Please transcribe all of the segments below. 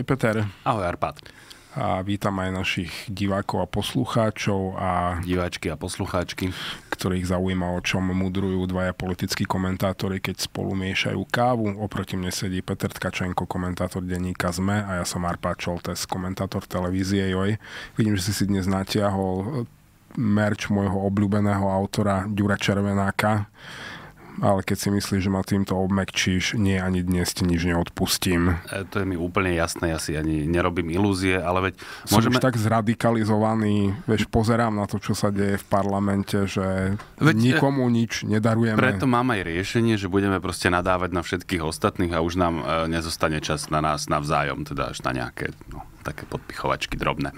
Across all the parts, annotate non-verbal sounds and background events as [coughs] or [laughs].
Ahoj Peter. Ahoj Arpad. A vítam aj našich divákov a poslucháčov a... Diváčky a poslucháčky. Ktorých zaujíma, o čom mudrujú dvaja politickí komentátori, keď spolu miešajú kávu. Oproti mne sedí Peter Tkačenko, komentátor denníka ZME a ja som Arpad Čoltes, komentátor televízie Joj. Vidím, že si si dnes natiahol merč môjho obľúbeného autora Ďura Červenáka ale keď si myslíš, že ma týmto obmekčíš, nie ani dnes ti nič neodpustím. E, to je mi úplne jasné, ja si ani nerobím ilúzie, ale veď môžeme... Som už tak zradikalizovaný, vieš, pozerám na to, čo sa deje v parlamente, že veď, e, nikomu nič nedarujeme. Preto mám aj riešenie, že budeme proste nadávať na všetkých ostatných a už nám e, nezostane čas na nás navzájom, teda až na nejaké... No také podpichovačky drobné. E,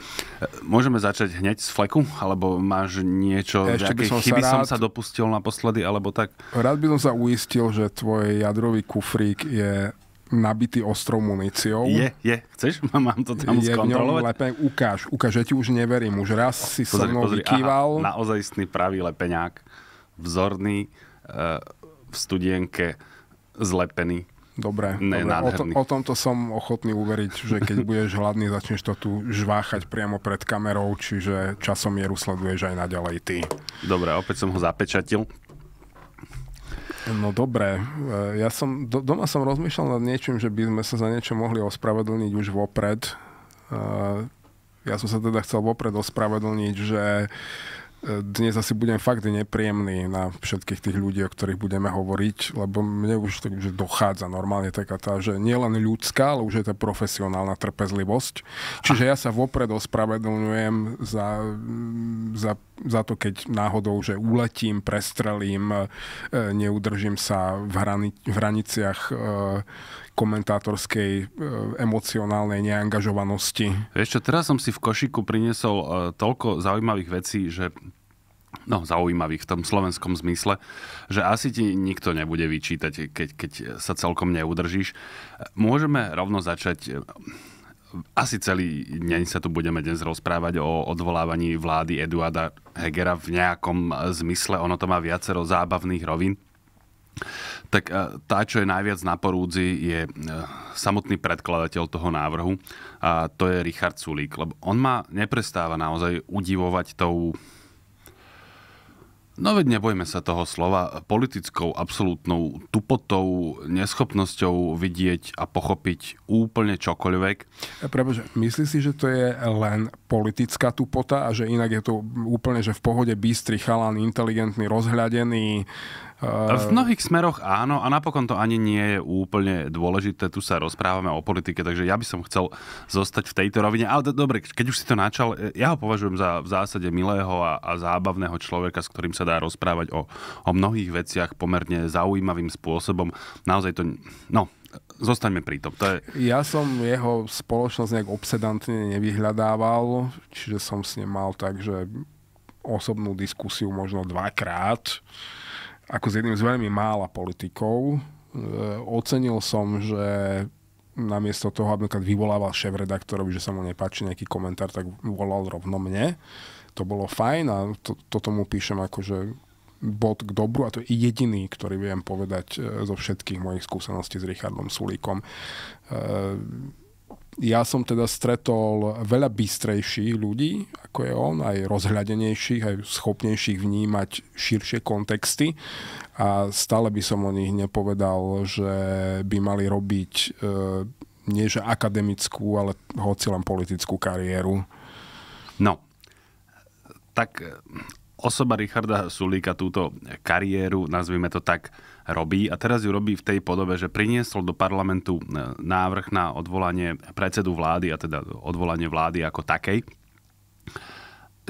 môžeme začať hneď z fleku? Alebo máš niečo, Ešte by som chyby sa rád, som sa dopustil naposledy, alebo tak? Rád by som sa uistil, že tvoj jadrový kufrík je nabitý ostrou muníciou. Je, je. Chceš? [laughs] Mám to tam je skontrolovať? Je lepen... Ukáž, ukáž, ja ti už neverím. Už raz si pozri, so mnou pozri, vykýval. Aha, naozajstný pravý lepeňák. Vzorný, e, v studienke zlepený Dobre, ne, dobre. O, to, o tomto som ochotný uveriť, že keď [laughs] budeš hladný, začneš to tu žváchať priamo pred kamerou, čiže časom mieru sleduješ aj naďalej ty. Dobre, opäť som ho zapečatil. No dobre, e, ja som, do, doma som rozmýšľal nad niečím, že by sme sa za niečo mohli ospravedlniť už vopred. E, ja som sa teda chcel vopred ospravedlniť, že dnes asi budem fakt nepríjemný na všetkých tých ľudí, o ktorých budeme hovoriť, lebo mne už tak, že dochádza normálne taká tá, že nielen ľudská, ale už je tá profesionálna trpezlivosť. Čiže ja sa vopred ospravedlňujem za, za, za to, keď náhodou, že uletím, prestrelím, e, neudržím sa v, hrani, v hraniciach e, komentátorskej e, emocionálnej neangažovanosti. Vieš čo, teraz som si v košiku priniesol e, toľko zaujímavých vecí, že no, zaujímavých v tom slovenskom zmysle, že asi ti nikto nebude vyčítať, keď, keď sa celkom neudržíš. Môžeme rovno začať eh, asi celý deň sa tu budeme dnes rozprávať o odvolávaní vlády Eduarda Hegera v nejakom zmysle. Ono to má viacero zábavných rovín. Tak e, tá, čo je najviac na porúdzi, je e, samotný predkladateľ toho návrhu a to je Richard Sulík, lebo on ma neprestáva naozaj udivovať tou No veď nebojme sa toho slova, politickou absolútnou tupotou, neschopnosťou vidieť a pochopiť úplne čokoľvek. E, Prebože, myslíš si, že to je len politická tupota a že inak je to úplne, že v pohode bystrý, chalán, inteligentný, rozhľadený, v mnohých smeroch áno a napokon to ani nie je úplne dôležité. Tu sa rozprávame o politike, takže ja by som chcel zostať v tejto rovine. Ale do, dobre, keď už si to načal, e, ja ho považujem za v zásade milého a, a zábavného človeka, s ktorým sa dá rozprávať o, o mnohých veciach pomerne zaujímavým spôsobom. Naozaj to... No, zostaňme pri tom. To je... Ja som jeho spoločnosť nejak obsedantne nevyhľadával, čiže som s ním mal tak, že osobnú diskusiu možno dvakrát ako s jedným z veľmi mála politikov. E, ocenil som, že namiesto toho, aby vyvolával šéf-redaktorovi, že sa mu nepáči nejaký komentár, tak volal rovno mne. To bolo fajn a to, toto mu píšem akože bod k dobru a to je jediný, ktorý viem povedať e, zo všetkých mojich skúseností s Richardom Sulíkom. E, ja som teda stretol veľa bystrejších ľudí, ako je on, aj rozhľadenejších, aj schopnejších vnímať širšie kontexty a stále by som o nich nepovedal, že by mali robiť e, nie že akademickú, ale hoci len politickú kariéru. No, tak e, osoba Richarda Sulíka túto kariéru, nazvime to tak, robí a teraz ju robí v tej podobe, že priniesol do parlamentu e, návrh na odvolanie predsedu vlády a teda odvolanie vlády ako takej.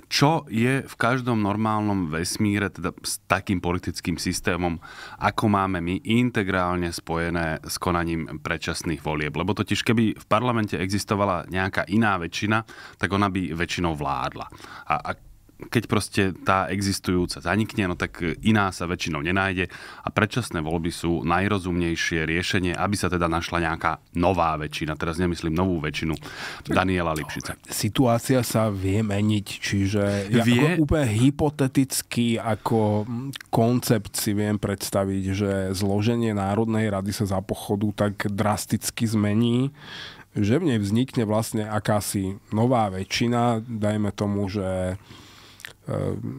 Čo je v každom normálnom vesmíre, teda s takým politickým systémom, ako máme my, integrálne spojené s konaním predčasných volieb? Lebo totiž, keby v parlamente existovala nejaká iná väčšina, tak ona by väčšinou vládla. A, a keď proste tá existujúca zanikne, no tak iná sa väčšinou nenájde a predčasné voľby sú najrozumnejšie riešenie, aby sa teda našla nejaká nová väčšina. Teraz nemyslím novú väčšinu Daniela Lipšica. Situácia sa vie meniť, čiže ja vie... ako úplne hypoteticky ako koncept si viem predstaviť, že zloženie Národnej rady sa za pochodu tak drasticky zmení, že v nej vznikne vlastne akási nová väčšina, dajme tomu, že Ehm,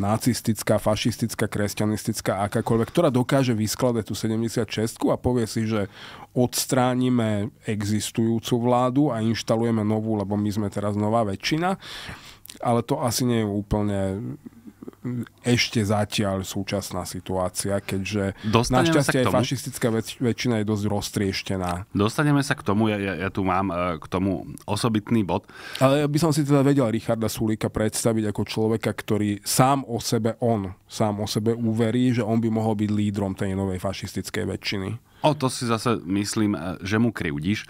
nacistická, fašistická, kresťanistická, akákoľvek, ktorá dokáže vyskladať tú 76 a povie si, že odstránime existujúcu vládu a inštalujeme novú, lebo my sme teraz nová väčšina. Ale to asi nie je úplne ešte zatiaľ súčasná situácia, keďže Dostaneme našťastie aj fašistická väč- väčšina je dosť roztrieštená. Dostaneme sa k tomu, ja, ja, ja tu mám eh, k tomu osobitný bod. Ale by som si teda vedel Richarda Sulika predstaviť ako človeka, ktorý sám o sebe, on sám o sebe uverí, že on by mohol byť lídrom tej novej fašistickej väčšiny. O to si zase myslím, eh, že mu kryudíš.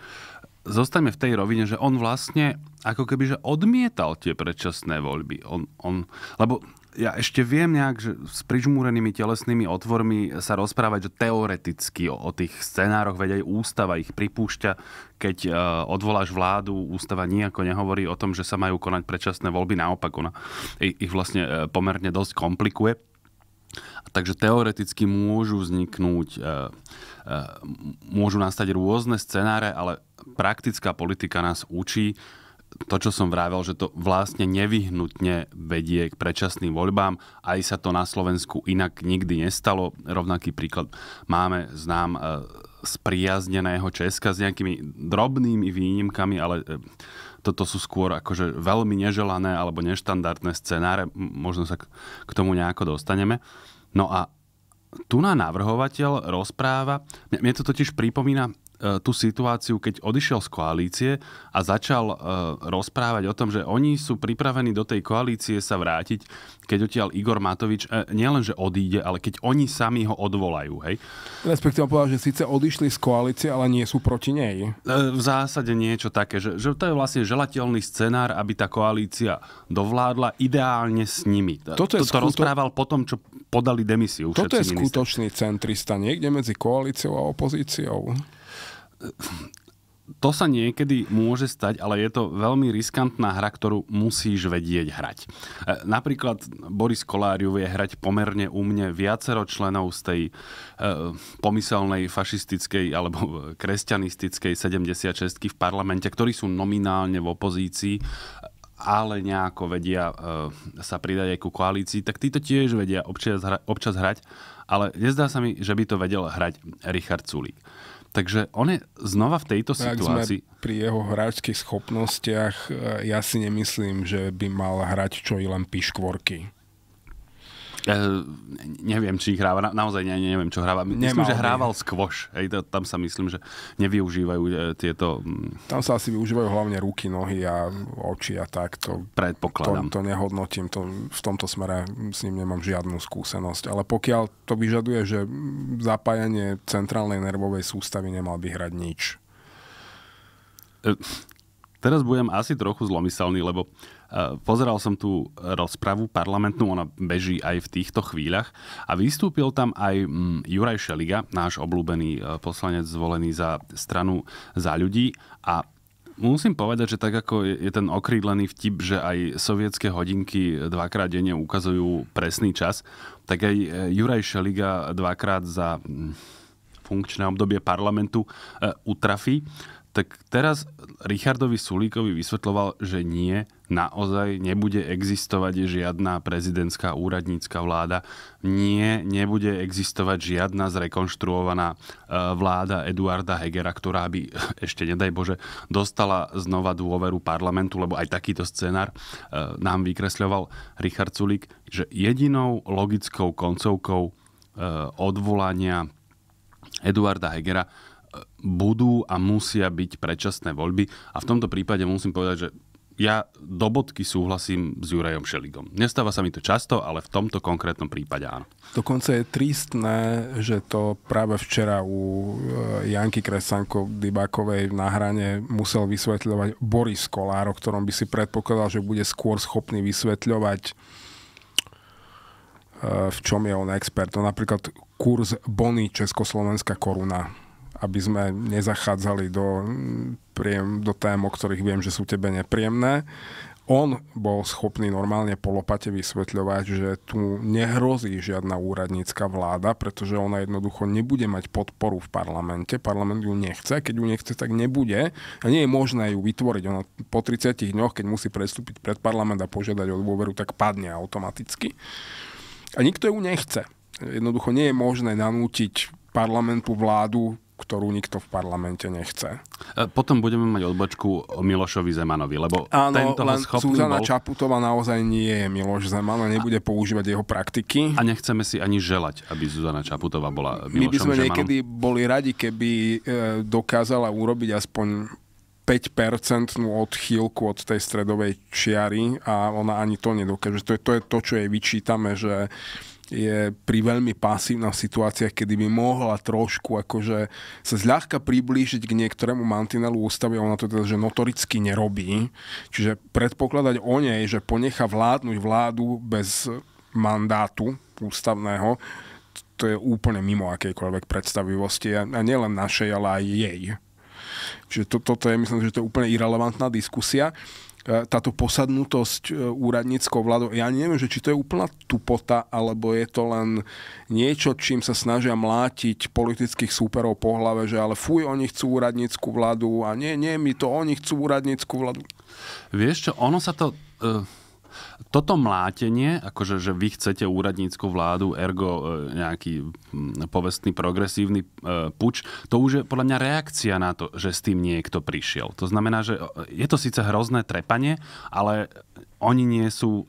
zostaňme v tej rovine, že on vlastne ako keby že odmietal tie predčasné voľby. On, on, lebo ja ešte viem nejak že s prižmúrenými telesnými otvormi sa rozprávať že teoreticky o, o tých scenároch, veď aj ústava ich pripúšťa, keď e, odvoláš vládu, ústava nejako nehovorí o tom, že sa majú konať predčasné voľby, naopak ona ich vlastne e, pomerne dosť komplikuje. Takže teoreticky môžu vzniknúť, e, e, môžu nastať rôzne scenáre, ale praktická politika nás učí, to, čo som vravel, že to vlastne nevyhnutne vedie k predčasným voľbám. Aj sa to na Slovensku inak nikdy nestalo. Rovnaký príklad máme, znám spriazneného e, Česka s nejakými drobnými výnimkami, ale e, toto sú skôr akože veľmi neželané alebo neštandardné scenáre. Možno sa k tomu nejako dostaneme. No a tu na navrhovateľ rozpráva, mne to totiž pripomína Eh, tú situáciu, keď odišiel z koalície a začal eh, rozprávať o tom, že oni sú pripravení do tej koalície sa vrátiť, keď odtiaľ Igor Matovič eh, nielenže odíde, ale keď oni sami ho odvolajú. Hej? Respektíve povedal, že síce odišli z koalície, ale nie sú proti nej. V zásade niečo také, že, že to je vlastne želateľný scenár, aby tá koalícia dovládla ideálne s nimi. Toto je to, to skuto... rozprával po tom, čo podali demisiu. Toto je skutočný minister. centrista niekde medzi koalíciou a opozíciou to sa niekedy môže stať, ale je to veľmi riskantná hra, ktorú musíš vedieť hrať. E, napríklad Boris Koláriu vie hrať pomerne u mne viacero členov z tej e, pomyselnej fašistickej alebo kresťanistickej 76 v parlamente, ktorí sú nominálne v opozícii ale nejako vedia e, sa pridať aj ku koalícii, tak títo tiež vedia občas, hra, občas hrať, ale nezdá sa mi, že by to vedel hrať Richard Sulík. Takže on je znova v tejto tak situácii. Sme pri jeho hráčských schopnostiach e, ja si nemyslím, že by mal hrať čo i len piškvorky. Eh, neviem, či hráva, na, naozaj ne, neviem, čo hráva. Myslím, Nemal že hrával skvoš. Hej, to, tam sa myslím, že nevyužívajú e, tieto... Mm, tam sa asi využívajú hlavne ruky, nohy a oči a tak. To, Predpokladám. To, to nehodnotím, to, v tomto smere s ním nemám žiadnu skúsenosť. Ale pokiaľ to vyžaduje, že zapájanie centrálnej nervovej sústavy nemal by hrať nič. E, teraz budem asi trochu zlomyselný, lebo e, Eh, pozeral som tú rozpravu parlamentnú, ona beží aj v týchto chvíľach a vystúpil tam aj mm, Juraj Šeliga, náš obľúbený eh, poslanec zvolený za stranu za ľudí a Musím povedať, že tak ako je ten okrídlený vtip, že aj sovietské hodinky dvakrát denne ukazujú presný čas, tak aj eh, Juraj Šeliga dvakrát za mm, funkčné obdobie parlamentu utrafí tak teraz Richardovi Sulíkovi vysvetloval, že nie, naozaj nebude existovať žiadna prezidentská úradnícka vláda, nie, nebude existovať žiadna zrekonštruovaná e, vláda Eduarda Hegera, ktorá by, [laughs] ešte nedaj Bože, dostala znova dôveru parlamentu, lebo aj takýto scenár e, nám vykresľoval Richard Sulík, že jedinou logickou koncovkou e, odvolania Eduarda Hegera budú a musia byť predčasné voľby. A v tomto prípade musím povedať, že ja do bodky súhlasím s Jurajom Šeligom. Nestáva sa mi to často, ale v tomto konkrétnom prípade áno. Dokonca je tristné, že to práve včera u e, Janky Kresanko Dybakovej na hrane musel vysvetľovať Boris Kolár, o ktorom by si predpokladal, že bude skôr schopný vysvetľovať e, v čom je on expert. To no napríklad kurz Bony Československá koruna aby sme nezachádzali do, príjem, do tém, o ktorých viem, že sú tebe nepríjemné. On bol schopný normálne po lopate vysvetľovať, že tu nehrozí žiadna úradnícka vláda, pretože ona jednoducho nebude mať podporu v parlamente. Parlament ju nechce, keď ju nechce, tak nebude. A nie je možné ju vytvoriť. Ona po 30 dňoch, keď musí prestúpiť pred parlament a požiadať o dôveru, tak padne automaticky. A nikto ju nechce. Jednoducho nie je možné nanútiť parlamentu vládu ktorú nikto v parlamente nechce. E, potom budeme mať odbočku o Milošovi Zemanovi, lebo Áno, tento len Zuzana bol... Čaputová naozaj nie je Miloš Zeman a nebude a... používať jeho praktiky. A nechceme si ani želať, aby Zuzana Čaputová bola Milošom My by sme Zemanom. niekedy boli radi, keby e, dokázala urobiť aspoň 5 odchýlku od tej stredovej čiary a ona ani to nedokáže. To je to, je to čo jej vyčítame, že je pri veľmi pasívna v situáciách, kedy by mohla trošku akože sa zľahka priblížiť k niektorému mantinelu ústavy a ona to teda, že notoricky nerobí. Čiže predpokladať o nej, že ponecha vládnuť vládu bez mandátu ústavného, to je úplne mimo akejkoľvek predstavivosti a, a nielen našej, ale aj jej. Čiže to, toto je, myslím, že to je úplne irrelevantná diskusia. E, táto posadnutosť e, úradníckou vládou. Ja neviem, že či to je úplná tupota, alebo je to len niečo, čím sa snažia mlátiť politických súperov po hlave, že ale fuj, oni chcú úradníckú vládu a nie, nie, my to oni chcú úradnícku vládu. Vieš čo, ono sa to... Uh toto mlátenie, akože že vy chcete úradnícku vládu, ergo e, nejaký povestný progresívny e, puč, to už je podľa mňa reakcia na to, že s tým niekto prišiel. To znamená, že e, je to síce hrozné trepanie, ale oni nie sú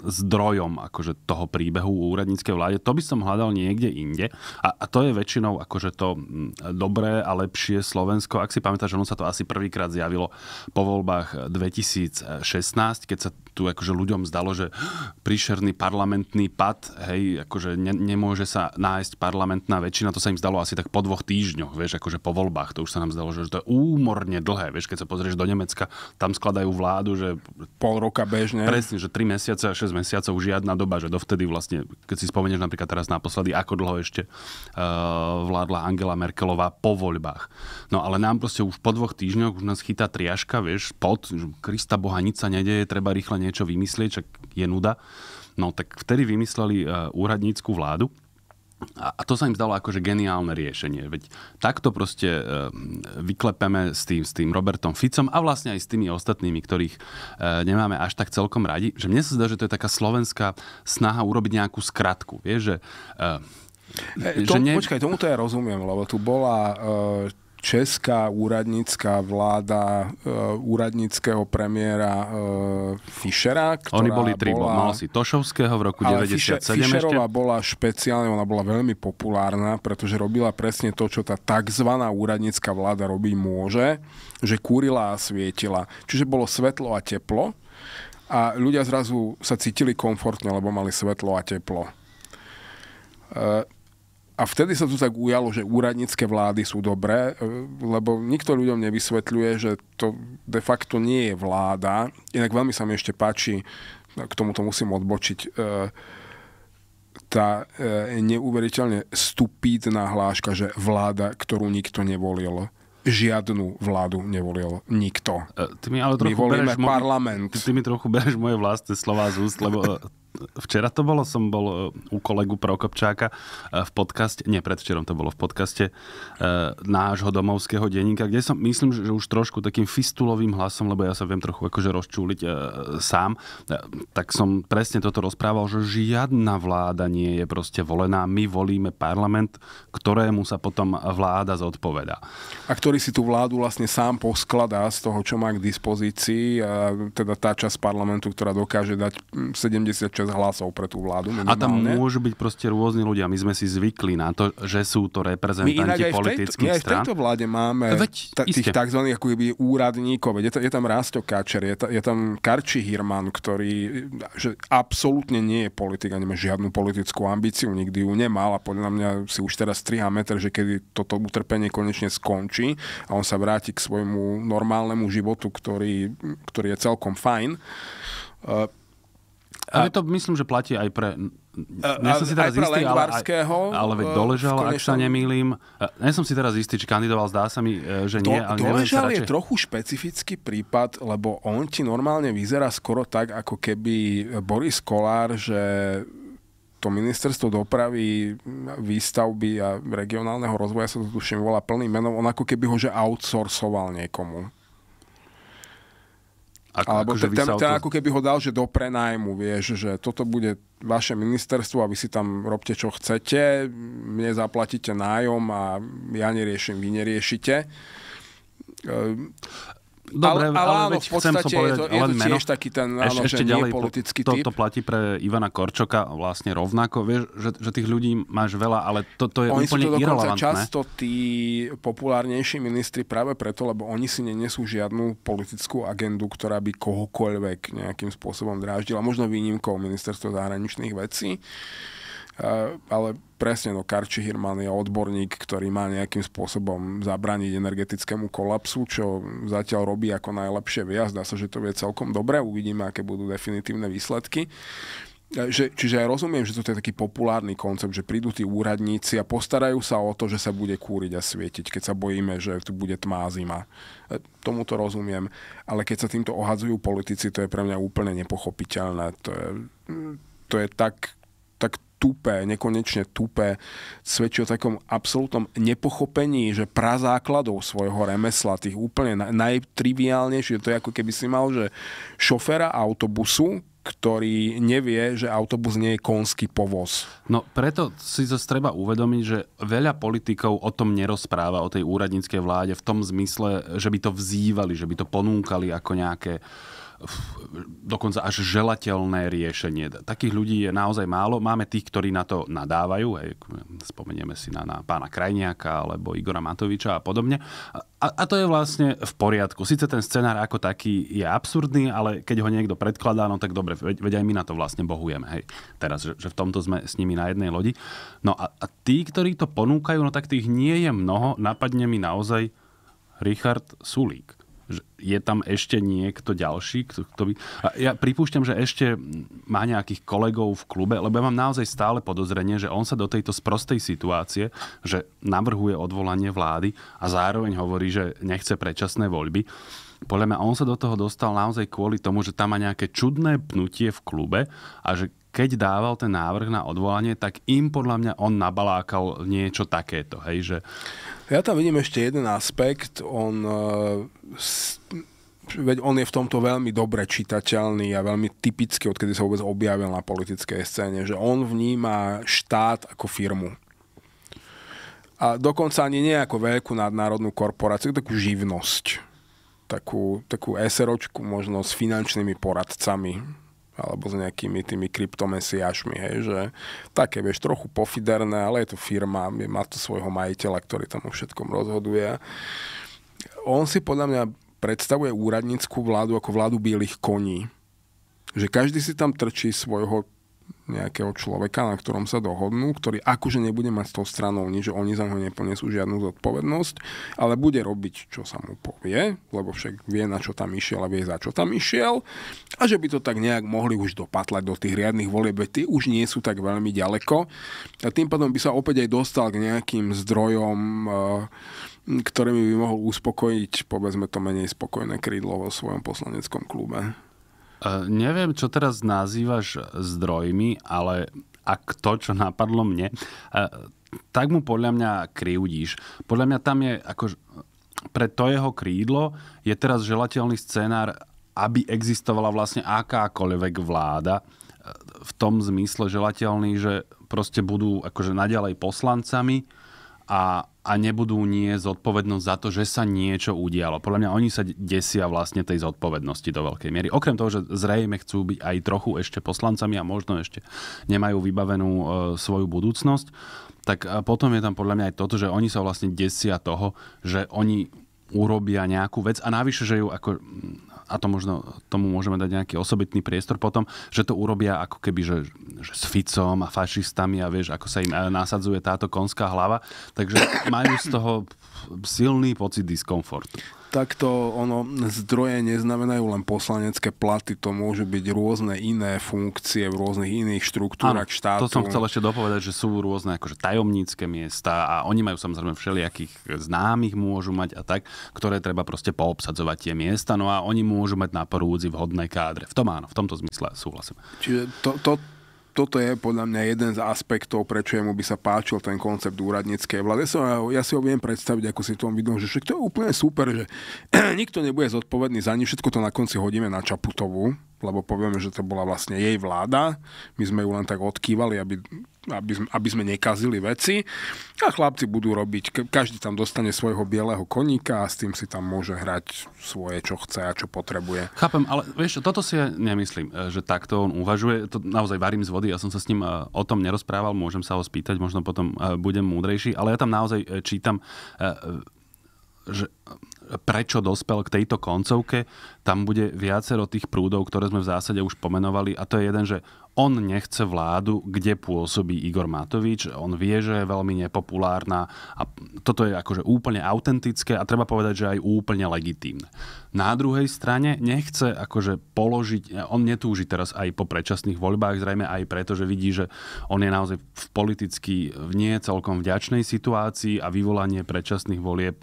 zdrojom akože toho príbehu úradníckej vláde. To by som hľadal niekde inde. A, a to je väčšinou akože to dobré a lepšie Slovensko. Ak si pamätáš, ono sa to asi prvýkrát zjavilo po voľbách 2016, keď sa tu akože ľuďom zdalo, že príšerný parlamentný pad, hej, akože ne, nemôže sa nájsť parlamentná väčšina, to sa im zdalo asi tak po dvoch týždňoch, vieš, akože po voľbách, to už sa nám zdalo, že to je úmorne dlhé, vieš, keď sa pozrieš do Nemecka, tam skladajú vládu, že... Pol roka bežne. Presne, že 3 mesiace a 6 mesiacov, žiadna doba, že dovtedy vlastne, keď si spomenieš napríklad teraz naposledy, ako dlho ešte uh, vládla Angela Merkelová po voľbách. No ale nám proste už po dvoch týždňoch už nás chytá triaška, vieš, pod, že Krista Boha, nič sa nedeje, treba rýchle niečo vymyslieť, čak je nuda. No tak vtedy vymysleli e, úradnícku vládu, a to sa im zdalo akože geniálne riešenie. Veď takto proste e, vyklepeme s tým, s tým Robertom Ficom a vlastne aj s tými ostatnými, ktorých e, nemáme až tak celkom radi. Že mne sa zdá, že to je taká slovenská snaha urobiť nejakú skratku. Vieš, že... E, to, že nie... Počkaj, tomu to ja rozumiem, lebo tu bola... E česká úradnícká vláda uh, úradníckého premiéra uh, Fischera, ktorá Oni boli tri, bola... mal no, si Tošovského v roku 1997. 97 Fischerová ešte. bola špeciálne, ona bola veľmi populárna, pretože robila presne to, čo tá tzv. úradnícká vláda robiť môže, že kúrila a svietila. Čiže bolo svetlo a teplo a ľudia zrazu sa cítili komfortne, lebo mali svetlo a teplo. Uh, a vtedy sa tu tak ujalo, že úradnícke vlády sú dobré, e, lebo nikto ľuďom nevysvetľuje, že to de facto nie je vláda. Inak veľmi sa mi ešte páči, k tomuto musím odbočiť, e, tá e, neuveriteľne stupidná hláška, že vláda, ktorú nikto nevolil žiadnu vládu nevolil nikto. Ty mi ale trochu My volíme parlament. Môj, ty, ty mi trochu bereš moje vlastné slova z úst, lebo včera to bolo, som bol e, u kolegu Prokopčáka e, v podcaste, nie, predvčerom to bolo v podcaste e, nášho domovského denníka, kde som, myslím, že už trošku takým fistulovým hlasom, lebo ja sa viem trochu akože rozčúliť sám, tak som presne toto rozprával, že žiadna vláda nie je proste volená. My volíme parlament, ktorému sa potom vláda zodpoveda. A ktorý si tú vládu vlastne sám poskladá z toho, čo má k dispozícii, teda tá časť parlamentu, ktorá dokáže dať 76 6 hlasov pre tú vládu minimálne. A tam môžu byť proste rôzni ľudia. My sme si zvykli na to, že sú to reprezentanti politických strán. My aj v tejto vláde máme Veď, t- tých tzv. Ako keby, úradníkov. Je, je tam Rásto Káčer, je, je tam Karči Hirman, ktorý že absolútne nie je politik a nemá žiadnu politickú ambíciu, nikdy ju nemal a podľa mňa si už teraz strihá meter, že kedy toto utrpenie konečne skončí a on sa vráti k svojmu normálnemu životu, ktorý, ktorý je celkom fajn. E, ale to myslím, že platí aj pre... Nie som si teraz istý, ale, ale veď e, doležal, ak sa nemýlim. Nie som si teraz istý, či kandidoval, zdá sa mi, e, že nie. Do, ale doležal je radšej... trochu špecifický prípad, lebo on ti normálne vyzerá skoro tak, ako keby Boris Kolár, že to ministerstvo dopravy, výstavby a regionálneho rozvoja sa to tuším volá plným menom, on ako keby ho že outsourcoval niekomu. Ako, Alebo akože ten, ten, ten ako keby ho dal, že do prenajmu, vieš, že toto bude vaše ministerstvo a vy si tam robte, čo chcete, mne zaplatíte nájom a ja neriešim, vy neriešite. Ehm, Dobre, ale, ale, ale áno, v podstate som povedať, je to, je to tiež meno. taký ten áno, ešte, ešte ďalej, politický to, typ. To platí pre Ivana Korčoka vlastne rovnako, vieš, že, že tých ľudí máš veľa, ale to, to je oni úplne to irrelevantné. často tí populárnejší ministri práve preto, lebo oni si nenesú žiadnu politickú agendu, ktorá by kohokoľvek nejakým spôsobom dráždila, možno výnimkou ministerstva zahraničných vecí Eh, ale presne, no Karči Hirman je odborník, ktorý má nejakým spôsobom zabrániť energetickému kolapsu, čo zatiaľ robí ako najlepšie vie. Zdá sa, že to vie celkom dobre. Uvidíme, aké budú definitívne výsledky. Eh, že, čiže aj rozumiem, že toto je taký populárny koncept, že prídu tí úradníci a postarajú sa o to, že sa bude kúriť a svietiť, keď sa bojíme, že tu bude tmá zima. Eh, tomu to rozumiem. Ale keď sa týmto ohadzujú politici, to je pre mňa úplne nepochopiteľné. To je, hm, to je tak, tak tupé, nekonečne tupé, svedčí o takom absolútnom nepochopení, že prazákladov svojho remesla, tých úplne najtriviálnejších, to je ako keby si mal, že šoféra autobusu, ktorý nevie, že autobus nie je konský povoz. No preto si zase treba uvedomiť, že veľa politikov o tom nerozpráva, o tej úradníckej vláde v tom zmysle, že by to vzývali, že by to ponúkali ako nejaké uh, dokonca až želateľné riešenie. Takých ľudí je naozaj málo. Máme tých, ktorí na to nadávajú. Hej. Spomenieme si na, na pána Krajniaka alebo Igora Matoviča a podobne. A, a to je vlastne v poriadku. Sice ten scenár ako taký je absurdný, ale keď ho niekto predkladá, no tak dobre, veď, veď aj my na to vlastne bohujeme. Hej. Teraz, že, že v tomto sme s nimi na jednej lodi. No a, a tí, ktorí to ponúkajú, no tak tých nie je mnoho. Napadne mi naozaj Richard Sulík je tam ešte niekto ďalší, kto, kto by... A ja pripúšťam, že ešte má nejakých kolegov v klube, lebo ja mám naozaj stále podozrenie, že on sa do tejto sprostej situácie, že navrhuje odvolanie vlády a zároveň hovorí, že nechce predčasné voľby. Podľa mňa on sa do toho dostal naozaj kvôli tomu, že tam má nejaké čudné pnutie v klube a že keď dával ten návrh na odvolanie, tak im podľa mňa on nabalákal niečo takéto. Hej, že... Ja tam vidím ešte jeden aspekt. On eh, veď on je v tomto veľmi dobre čitateľný a veľmi typický, odkedy sa vôbec objavil na politickej scéne, že on vníma štát ako firmu. A dokonca ani nie ako veľkú nadnárodnú korporáciu, takú živnosť. Takú, takú SROčku možno s finančnými poradcami alebo s nejakými tými kryptomesiašmi, hej, že také, vieš, trochu pofiderné, ale je to firma, má to svojho majiteľa, ktorý tam o všetkom rozhoduje. On si podľa mňa predstavuje úradnickú vládu ako vládu bielých koní. Že každý si tam trčí svojho nejakého človeka, na ktorom sa dohodnú, ktorý akože nebude mať s tou stranou nič, že oni za ho neponesú žiadnu zodpovednosť, ale bude robiť, čo sa mu povie, lebo však vie, na čo tam išiel a vie, za čo tam išiel a že by to tak nejak mohli už dopatlať do tých riadnych volieb, tie už nie sú tak veľmi ďaleko a tým pádom by sa opäť aj dostal k nejakým zdrojom eh, ktorými by mohol uspokojiť, povedzme to menej spokojné krídlo vo svojom poslaneckom klube. E, neviem, čo teraz nazývaš zdrojmi, ale ak to, čo napadlo mne, e, tak mu podľa mňa krivdíš. Podľa mňa tam je, ako, pre to jeho krídlo je teraz želateľný scenár, aby existovala vlastne akákoľvek vláda e, v tom zmysle želateľný, že proste budú akože naďalej poslancami a a nebudú nie zodpovednosť za to, že sa niečo udialo. Podľa mňa oni sa desia vlastne tej zodpovednosti do veľkej miery. Okrem toho, že zrejme chcú byť aj trochu ešte poslancami a možno ešte nemajú vybavenú e, svoju budúcnosť, tak e, potom je tam podľa mňa aj toto, že oni sa vlastne desia toho, že oni urobia nejakú vec a navyše, že ju ako a to možno, tomu môžeme dať nejaký osobitný priestor potom, že to urobia ako keby, že, že s Ficom a fašistami a vieš, ako sa im e, nasadzuje táto konská hlava. Takže [coughs] majú z toho silný pocit diskomfortu takto ono, zdroje neznamenajú len poslanecké platy, to môžu byť rôzne iné funkcie v rôznych iných štruktúrach ano, štátu. To som chcel ešte dopovedať, že sú rôzne akože tajomnícke miesta a oni majú samozrejme všelijakých známych môžu mať a tak, ktoré treba proste poobsadzovať tie miesta, no a oni môžu mať na porúdzi vhodné kádre. V tom áno, v tomto zmysle súhlasím. Čiže to, to, toto je podľa mňa jeden z aspektov, prečo mu by sa páčil ten koncept úradníckej vlády. Ja, som, ja si ho viem predstaviť, ako si tom vidno, že to je úplne super, že [clears throat] nikto nebude zodpovedný za ni, všetko to na konci hodíme na Čaputovú, lebo povieme, že to bola vlastne jej vláda. My sme ju len tak odkývali, aby, aby, sme, aby sme nekazili veci. A chlapci budú robiť, každý tam dostane svojho bieleho koníka a s tým si tam môže hrať svoje, čo chce a čo potrebuje. Chápem, ale vieš, toto si ja nemyslím, e, že takto on uvažuje. To naozaj varím z vody, ja som sa s ním e, o tom nerozprával, môžem sa ho spýtať, možno potom e, budem múdrejší, ale ja tam naozaj čítam že prečo dospel k tejto koncovke, tam bude viacero tých prúdov, ktoré sme v zásade už pomenovali a to je jeden, že on nechce vládu, kde pôsobí Igor Matovič. On vie, že je veľmi nepopulárna a toto je akože úplne autentické a treba povedať, že aj úplne legitímne. Na druhej strane nechce akože položiť, on netúži teraz aj po predčasných voľbách, zrejme aj preto, že vidí, že on je naozaj v politicky v nie celkom vďačnej situácii a vyvolanie predčasných volieb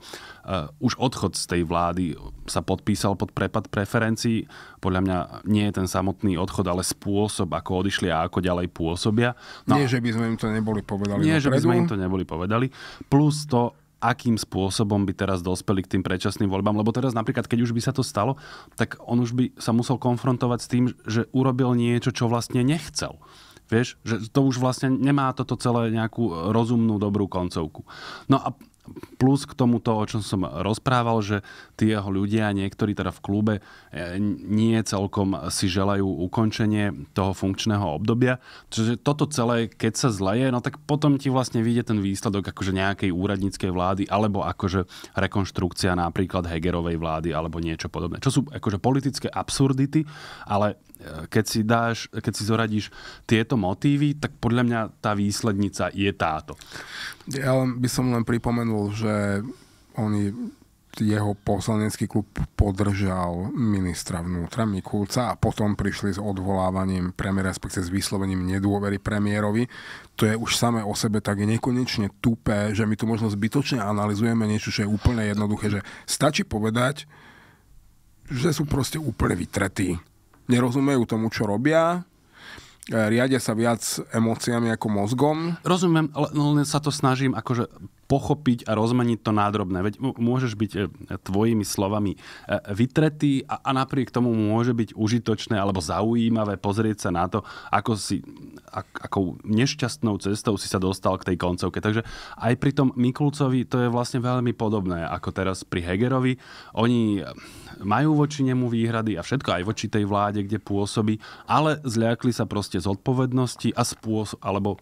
Eh, už odchod z tej vlády sa podpísal pod prepad preferencií. Podľa mňa nie je ten samotný odchod, ale spôsob, ako odišli a ako ďalej pôsobia. No, nie, že by sme im to neboli povedali. Nie, že by sme im to neboli povedali. Plus to, akým spôsobom by teraz dospeli k tým predčasným voľbám, lebo teraz napríklad, keď už by sa to stalo, tak on už by sa musel konfrontovať s tým, že urobil niečo, čo vlastne nechcel. Vieš, že to už vlastne nemá toto celé nejakú rozumnú, dobrú koncovku. No a Plus k tomuto, o čom som rozprával, že tí jeho ľudia, niektorí teda v klube, e, nie celkom si želajú ukončenie toho funkčného obdobia. Čiže toto celé, keď sa zleje, no tak potom ti vlastne vyjde ten výsledok akože nejakej úradníckej vlády, alebo akože rekonštrukcia napríklad Hegerovej vlády, alebo niečo podobné. Čo sú akože politické absurdity, ale keď si, dáš, keď si zoradíš tieto motívy, tak podľa mňa tá výslednica je táto. Ja len, by som len pripomenul, že oni jeho poslanecký klub podržal ministra vnútra Mikulca a potom prišli s odvolávaním premiéra, respektive s vyslovením nedôvery premiérovi. To je už samé o sebe tak nekonečne tupé, že my tu možno zbytočne analizujeme niečo, čo je úplne jednoduché, že stačí povedať, že sú proste úplne vytretí nerozumejú tomu, čo robia, e, riadia sa viac emóciami ako mozgom. Rozumiem, no, len sa to snažím akože pochopiť a rozmeniť to nádrobné. Veď môžeš byť e, tvojimi slovami e, vytretý a, a napriek tomu môže byť užitočné alebo zaujímavé pozrieť sa na to, ako si, akou nešťastnou cestou si sa dostal k tej koncovke. Takže aj pri tom Mikulcovi to je vlastne veľmi podobné ako teraz pri Hegerovi. Oni e, majú voči nemu výhrady a všetko aj voči tej vláde, kde pôsobí, ale zľakli sa proste zodpovednosti a spôsob, alebo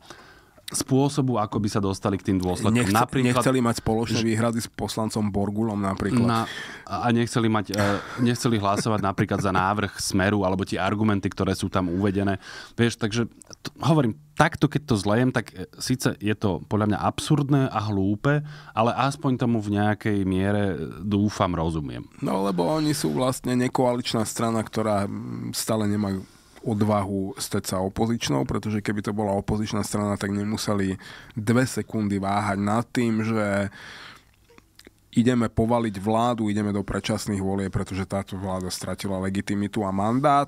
spôsobu, ako by sa dostali k tým dôsledkom. Nechce, napríklad, nechceli mať spoločné výhrady s poslancom Borgulom napríklad. Na, a nechceli, mať, e, nechceli hlasovať napríklad za návrh smeru alebo tie argumenty, ktoré sú tam uvedené. Vieš, takže t- hovorím, takto keď to zlejem, tak e, síce je to podľa mňa absurdné a hlúpe, ale aspoň tomu v nejakej miere e, dúfam, rozumiem. No lebo oni sú vlastne nekoaličná strana, ktorá stále nemajú odvahu stať sa opozičnou, pretože keby to bola opozičná strana, tak nemuseli dve sekundy váhať nad tým, že ideme povaliť vládu, ideme do predčasných volie, pretože táto vláda stratila legitimitu a mandát.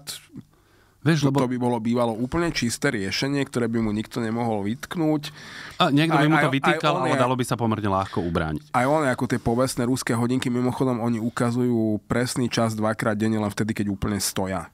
Vieš, lebo... To by bolo bývalo úplne čisté riešenie, ktoré by mu nikto nemohol vytknúť. A niekto aj, by mu to vytýkal, ale je, dalo by sa pomerne ľahko ubrániť. Aj on, ako tie povestné ruské hodinky, mimochodom oni ukazujú presný čas dvakrát denne, len vtedy, keď úplne stoja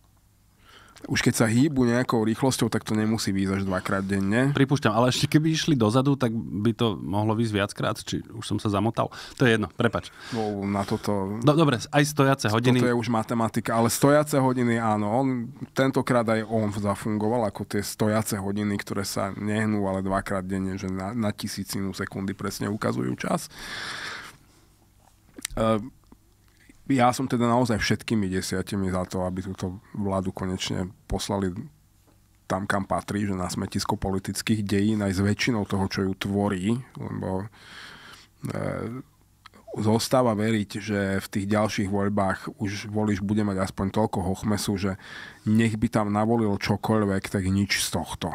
už keď sa hýbu nejakou rýchlosťou, tak to nemusí výjsť až dvakrát denne. Pripúšťam, ale ešte keby išli dozadu, tak by to mohlo výjsť viackrát, či už som sa zamotal. To je jedno, prepač. No, na toto... Do, dobre, aj stojace hodiny. Toto je už matematika, ale stojace hodiny, áno, on, tentokrát aj on zafungoval ako tie stojace hodiny, ktoré sa nehnú, ale dvakrát denne, že na, na tisícinu sekundy presne ukazujú čas. Uh, ja som teda naozaj všetkými desiatimi za to, aby túto vládu konečne poslali tam, kam patrí, že na smetisko politických dejín aj s väčšinou toho, čo ju tvorí, lebo e, zostáva veriť, že v tých ďalších voľbách už voliš bude mať aspoň toľko hochmesu, že nech by tam navolil čokoľvek, tak nič z tohto.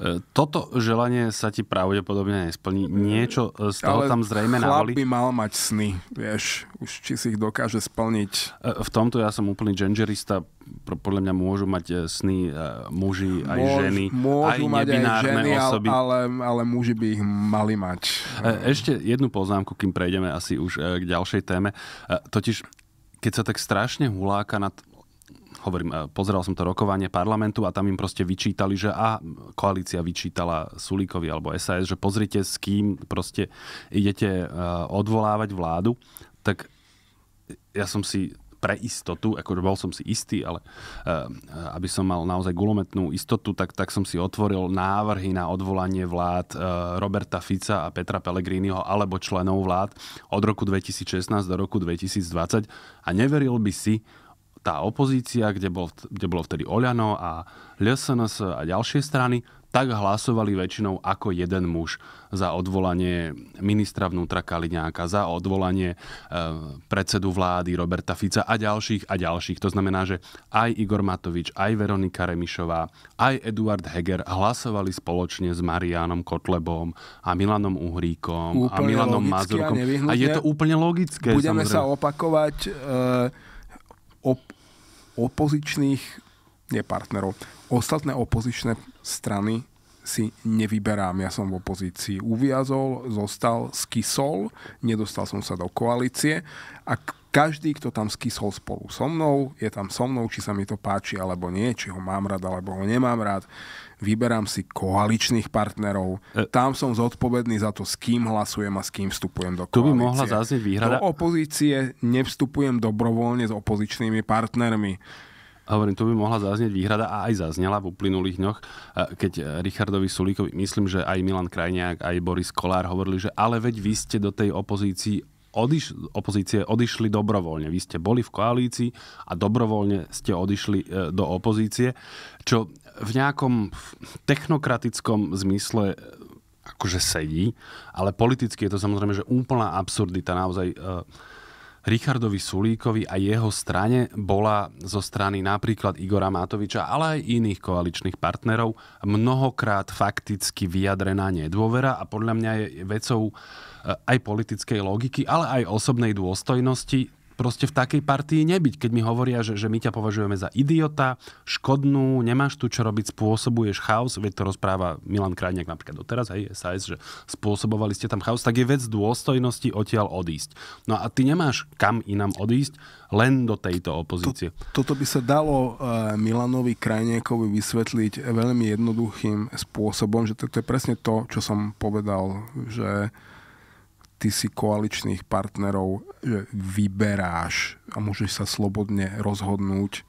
E, toto želanie sa ti pravdepodobne nesplní. Niečo e, z toho Ale tam zrejme navolí. by mal mať sny, vieš, už či si ich dokáže splniť. E, v tomto ja som úplný genderista. Podľa mňa môžu mať sny muži aj Môž, ženy, môžu aj mať aj ženy, osoby. Ale, ale muži by ich mali mať. Ešte jednu poznámku, kým prejdeme asi už k ďalšej téme. Totiž keď sa tak strašne huláka nad hovorím, e, pozeral som to rokovanie parlamentu a tam im proste vyčítali, že a koalícia vyčítala Sulíkovi alebo SAS, že pozrite, s kým proste idete e, odvolávať vládu, tak ja som si pre istotu, akože bol som si istý, ale uh, aby som mal naozaj gulometnú istotu, tak, tak som si otvoril návrhy na odvolanie vlád uh, Roberta Fica a Petra Pellegriniho alebo členov vlád od roku 2016 do roku 2020 a neveril by si, tá opozícia, kde, bol, kde bolo vtedy Oľano a LSNS a ďalšie strany, tak hlasovali väčšinou ako jeden muž za odvolanie ministra vnútra Kaliňáka, za odvolanie e, predsedu vlády Roberta Fica a ďalších a ďalších. To znamená, že aj Igor Matovič, aj Veronika Remišová, aj Eduard Heger hlasovali spoločne s Marianom Kotlebom a Milanom Uhríkom úplne a Milanom Mazurkom. A, a je to úplne logické. Budeme samozrejme. sa opakovať. E op- opozičných, nie partnerov, ostatné opozičné strany si nevyberám. Ja som v opozícii uviazol, zostal, skysol, nedostal som sa do koalície a každý, kto tam skysol spolu so mnou, je tam so mnou, či sa mi to páči alebo nie, či ho mám rád alebo ho nemám rád, vyberám si koaličných partnerov, e... tam som zodpovedný za to, s kým hlasujem a s kým vstupujem do koalície. Tu by mohla zaznieť výhrada. Do opozície nevstupujem dobrovoľne s opozičnými partnermi. Hovorím, tu by mohla zaznieť výhrada a aj zaznela v uplynulých dňoch, e, keď Richardovi Sulíkovi, myslím, že aj Milan Krajniak, aj Boris Kolár hovorili, že ale veď vy ste do tej opozícii odiš, opozície odišli dobrovoľne. Vy ste boli v koalícii a dobrovoľne ste odišli e, do opozície, čo v nejakom technokratickom zmysle eh, akože sedí, ale politicky je to samozrejme, že úplná absurdita naozaj eh, Richardovi Sulíkovi a jeho strane bola zo strany napríklad Igora Matoviča, ale aj iných koaličných partnerov mnohokrát fakticky vyjadrená nedôvera a podľa mňa je vecou eh, aj politickej logiky, ale aj osobnej dôstojnosti proste v takej partii nebyť, keď mi hovoria, že, že my ťa považujeme za idiota, škodnú, nemáš tu čo robiť, spôsobuješ chaos, veď to rozpráva Milan Krajniak napríklad doteraz, hej, SAS, že spôsobovali ste tam chaos, tak je vec dôstojnosti odtiaľ odísť. No a ty nemáš kam inám odísť, len do tejto opozície. To, toto by sa dalo eh, Milanovi Krajniakovi vysvetliť veľmi jednoduchým spôsobom, že to, to je presne to, čo som povedal, že ty si koaličných partnerov vyberáš a môžeš sa slobodne rozhodnúť,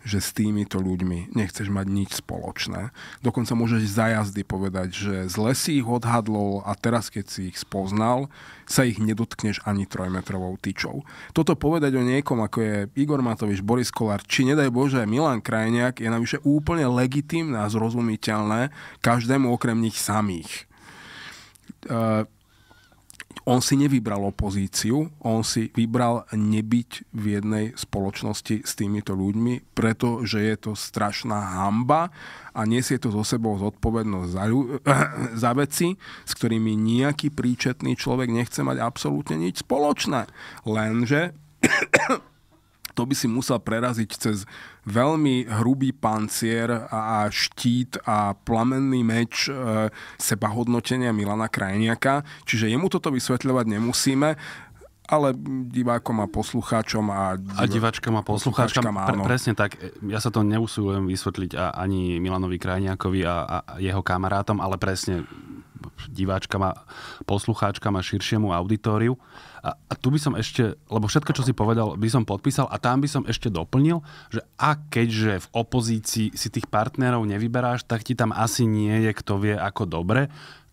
že s týmito ľuďmi nechceš mať nič spoločné. Dokonca môžeš za jazdy povedať, že zle si ich odhadlol a teraz, keď si ich spoznal, sa ich nedotkneš ani trojmetrovou tyčou. Toto povedať o niekom, ako je Igor Matovič, Boris Kolár, či nedaj Bože Milan Krajniak, je navyše úplne legitimné a zrozumiteľné každému okrem nich samých. Uh, on si nevybral opozíciu, on si vybral nebyť v jednej spoločnosti s týmito ľuďmi, pretože je to strašná hamba a nesie to zo sebou zodpovednosť za, [clears throat] za veci, s ktorými nejaký príčetný človek nechce mať absolútne nič spoločné. Lenže to by si musel preraziť cez veľmi hrubý pancier a štít a plamenný meč e, seba hodnotenia Milana Krajniaka. Čiže jemu toto vysvetľovať nemusíme ale divákom a poslucháčom a, divá... a diváčkom a poslucháčkam. poslucháčkam Pre, presne tak. Ja sa to neusilujem vysvetliť a, ani Milanovi Krajniakovi a, a jeho kamarátom, ale presne diváčkama, a a širšiemu auditóriu. A, a tu by som ešte, lebo všetko, čo si povedal, by som podpísal a tam by som ešte doplnil, že a keďže v opozícii si tých partnerov nevyberáš, tak ti tam asi nie je kto vie ako dobre,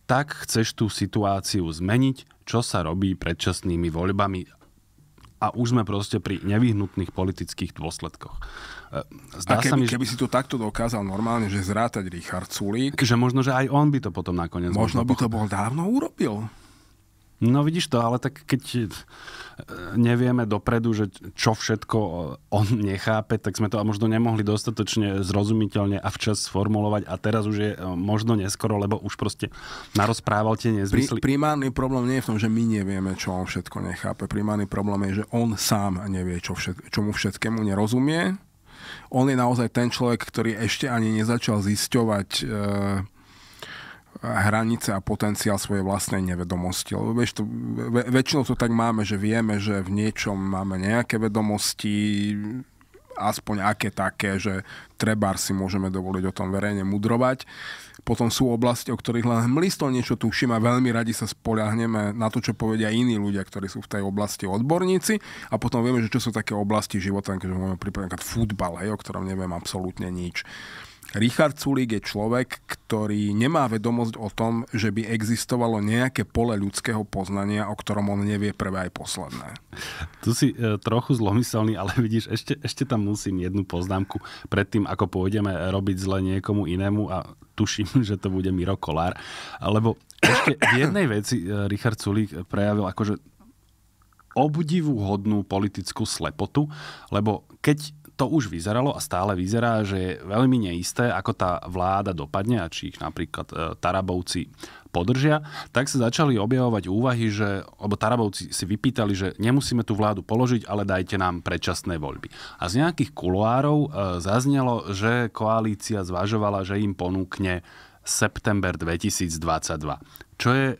tak chceš tú situáciu zmeniť čo sa robí predčasnými voľbami a už sme proste pri nevyhnutných politických dôsledkoch. E, zdá a keby, sa mi, keby že... si to takto dokázal normálne, že zrátať Richard Sulík... Že možno, že aj on by to potom nakoniec... Možno, by pochopil. to bol dávno urobil. No vidíš to, ale tak keď eh, nevieme dopredu, že čo všetko eh, on nechápe, tak sme to možno nemohli dostatočne zrozumiteľne a včas sformulovať a teraz už je eh, možno neskoro, lebo už proste narozprával tie nezmysly. Pri, primárny problém nie je v tom, že my nevieme, čo on všetko nechápe. Primárny problém je, že on sám nevie, čo všet, mu všetkému nerozumie. On je naozaj ten človek, ktorý ešte ani nezačal zisťovať e, hranice a potenciál svojej vlastnej nevedomosti. Lebo vieš, to, ve, väčšinou to tak máme, že vieme, že v niečom máme nejaké vedomosti, aspoň aké také, že trebár si môžeme dovoliť o tom verejne mudrovať. Potom sú oblasti, o ktorých len hmlisto niečo tuším a veľmi radi sa spoliahneme na to, čo povedia iní ľudia, ktorí sú v tej oblasti odborníci. A potom vieme, že čo sú také oblasti života, keďže máme prípad napríklad futbal, hej, o ktorom neviem absolútne nič. Richard Sulík je človek, ktorý nemá vedomosť o tom, že by existovalo nejaké pole ľudského poznania, o ktorom on nevie prvé aj posledné. Tu si e, trochu zlomyselný, ale [laughs] vidíš, ešte, ešte tam musím jednu poznámku predtým, ako pôjdeme robiť zle niekomu inému a tuším, [laughs] že to bude Miro Kolár. Lebo ešte v jednej veci e, Richard Sulík prejavil akože obdivuhodnú politickú slepotu, lebo keď to už vyzeralo a stále vyzerá, že je veľmi neisté, ako tá vláda dopadne a či ich napríklad e, Tarabovci podržia, tak sa začali objavovať úvahy, že, lebo Tarabovci si vypýtali, že nemusíme tú vládu položiť, ale dajte nám predčasné voľby. A z nejakých kuloárov e, zaznelo, že koalícia zvažovala, že im ponúkne september 2022. Čo je e,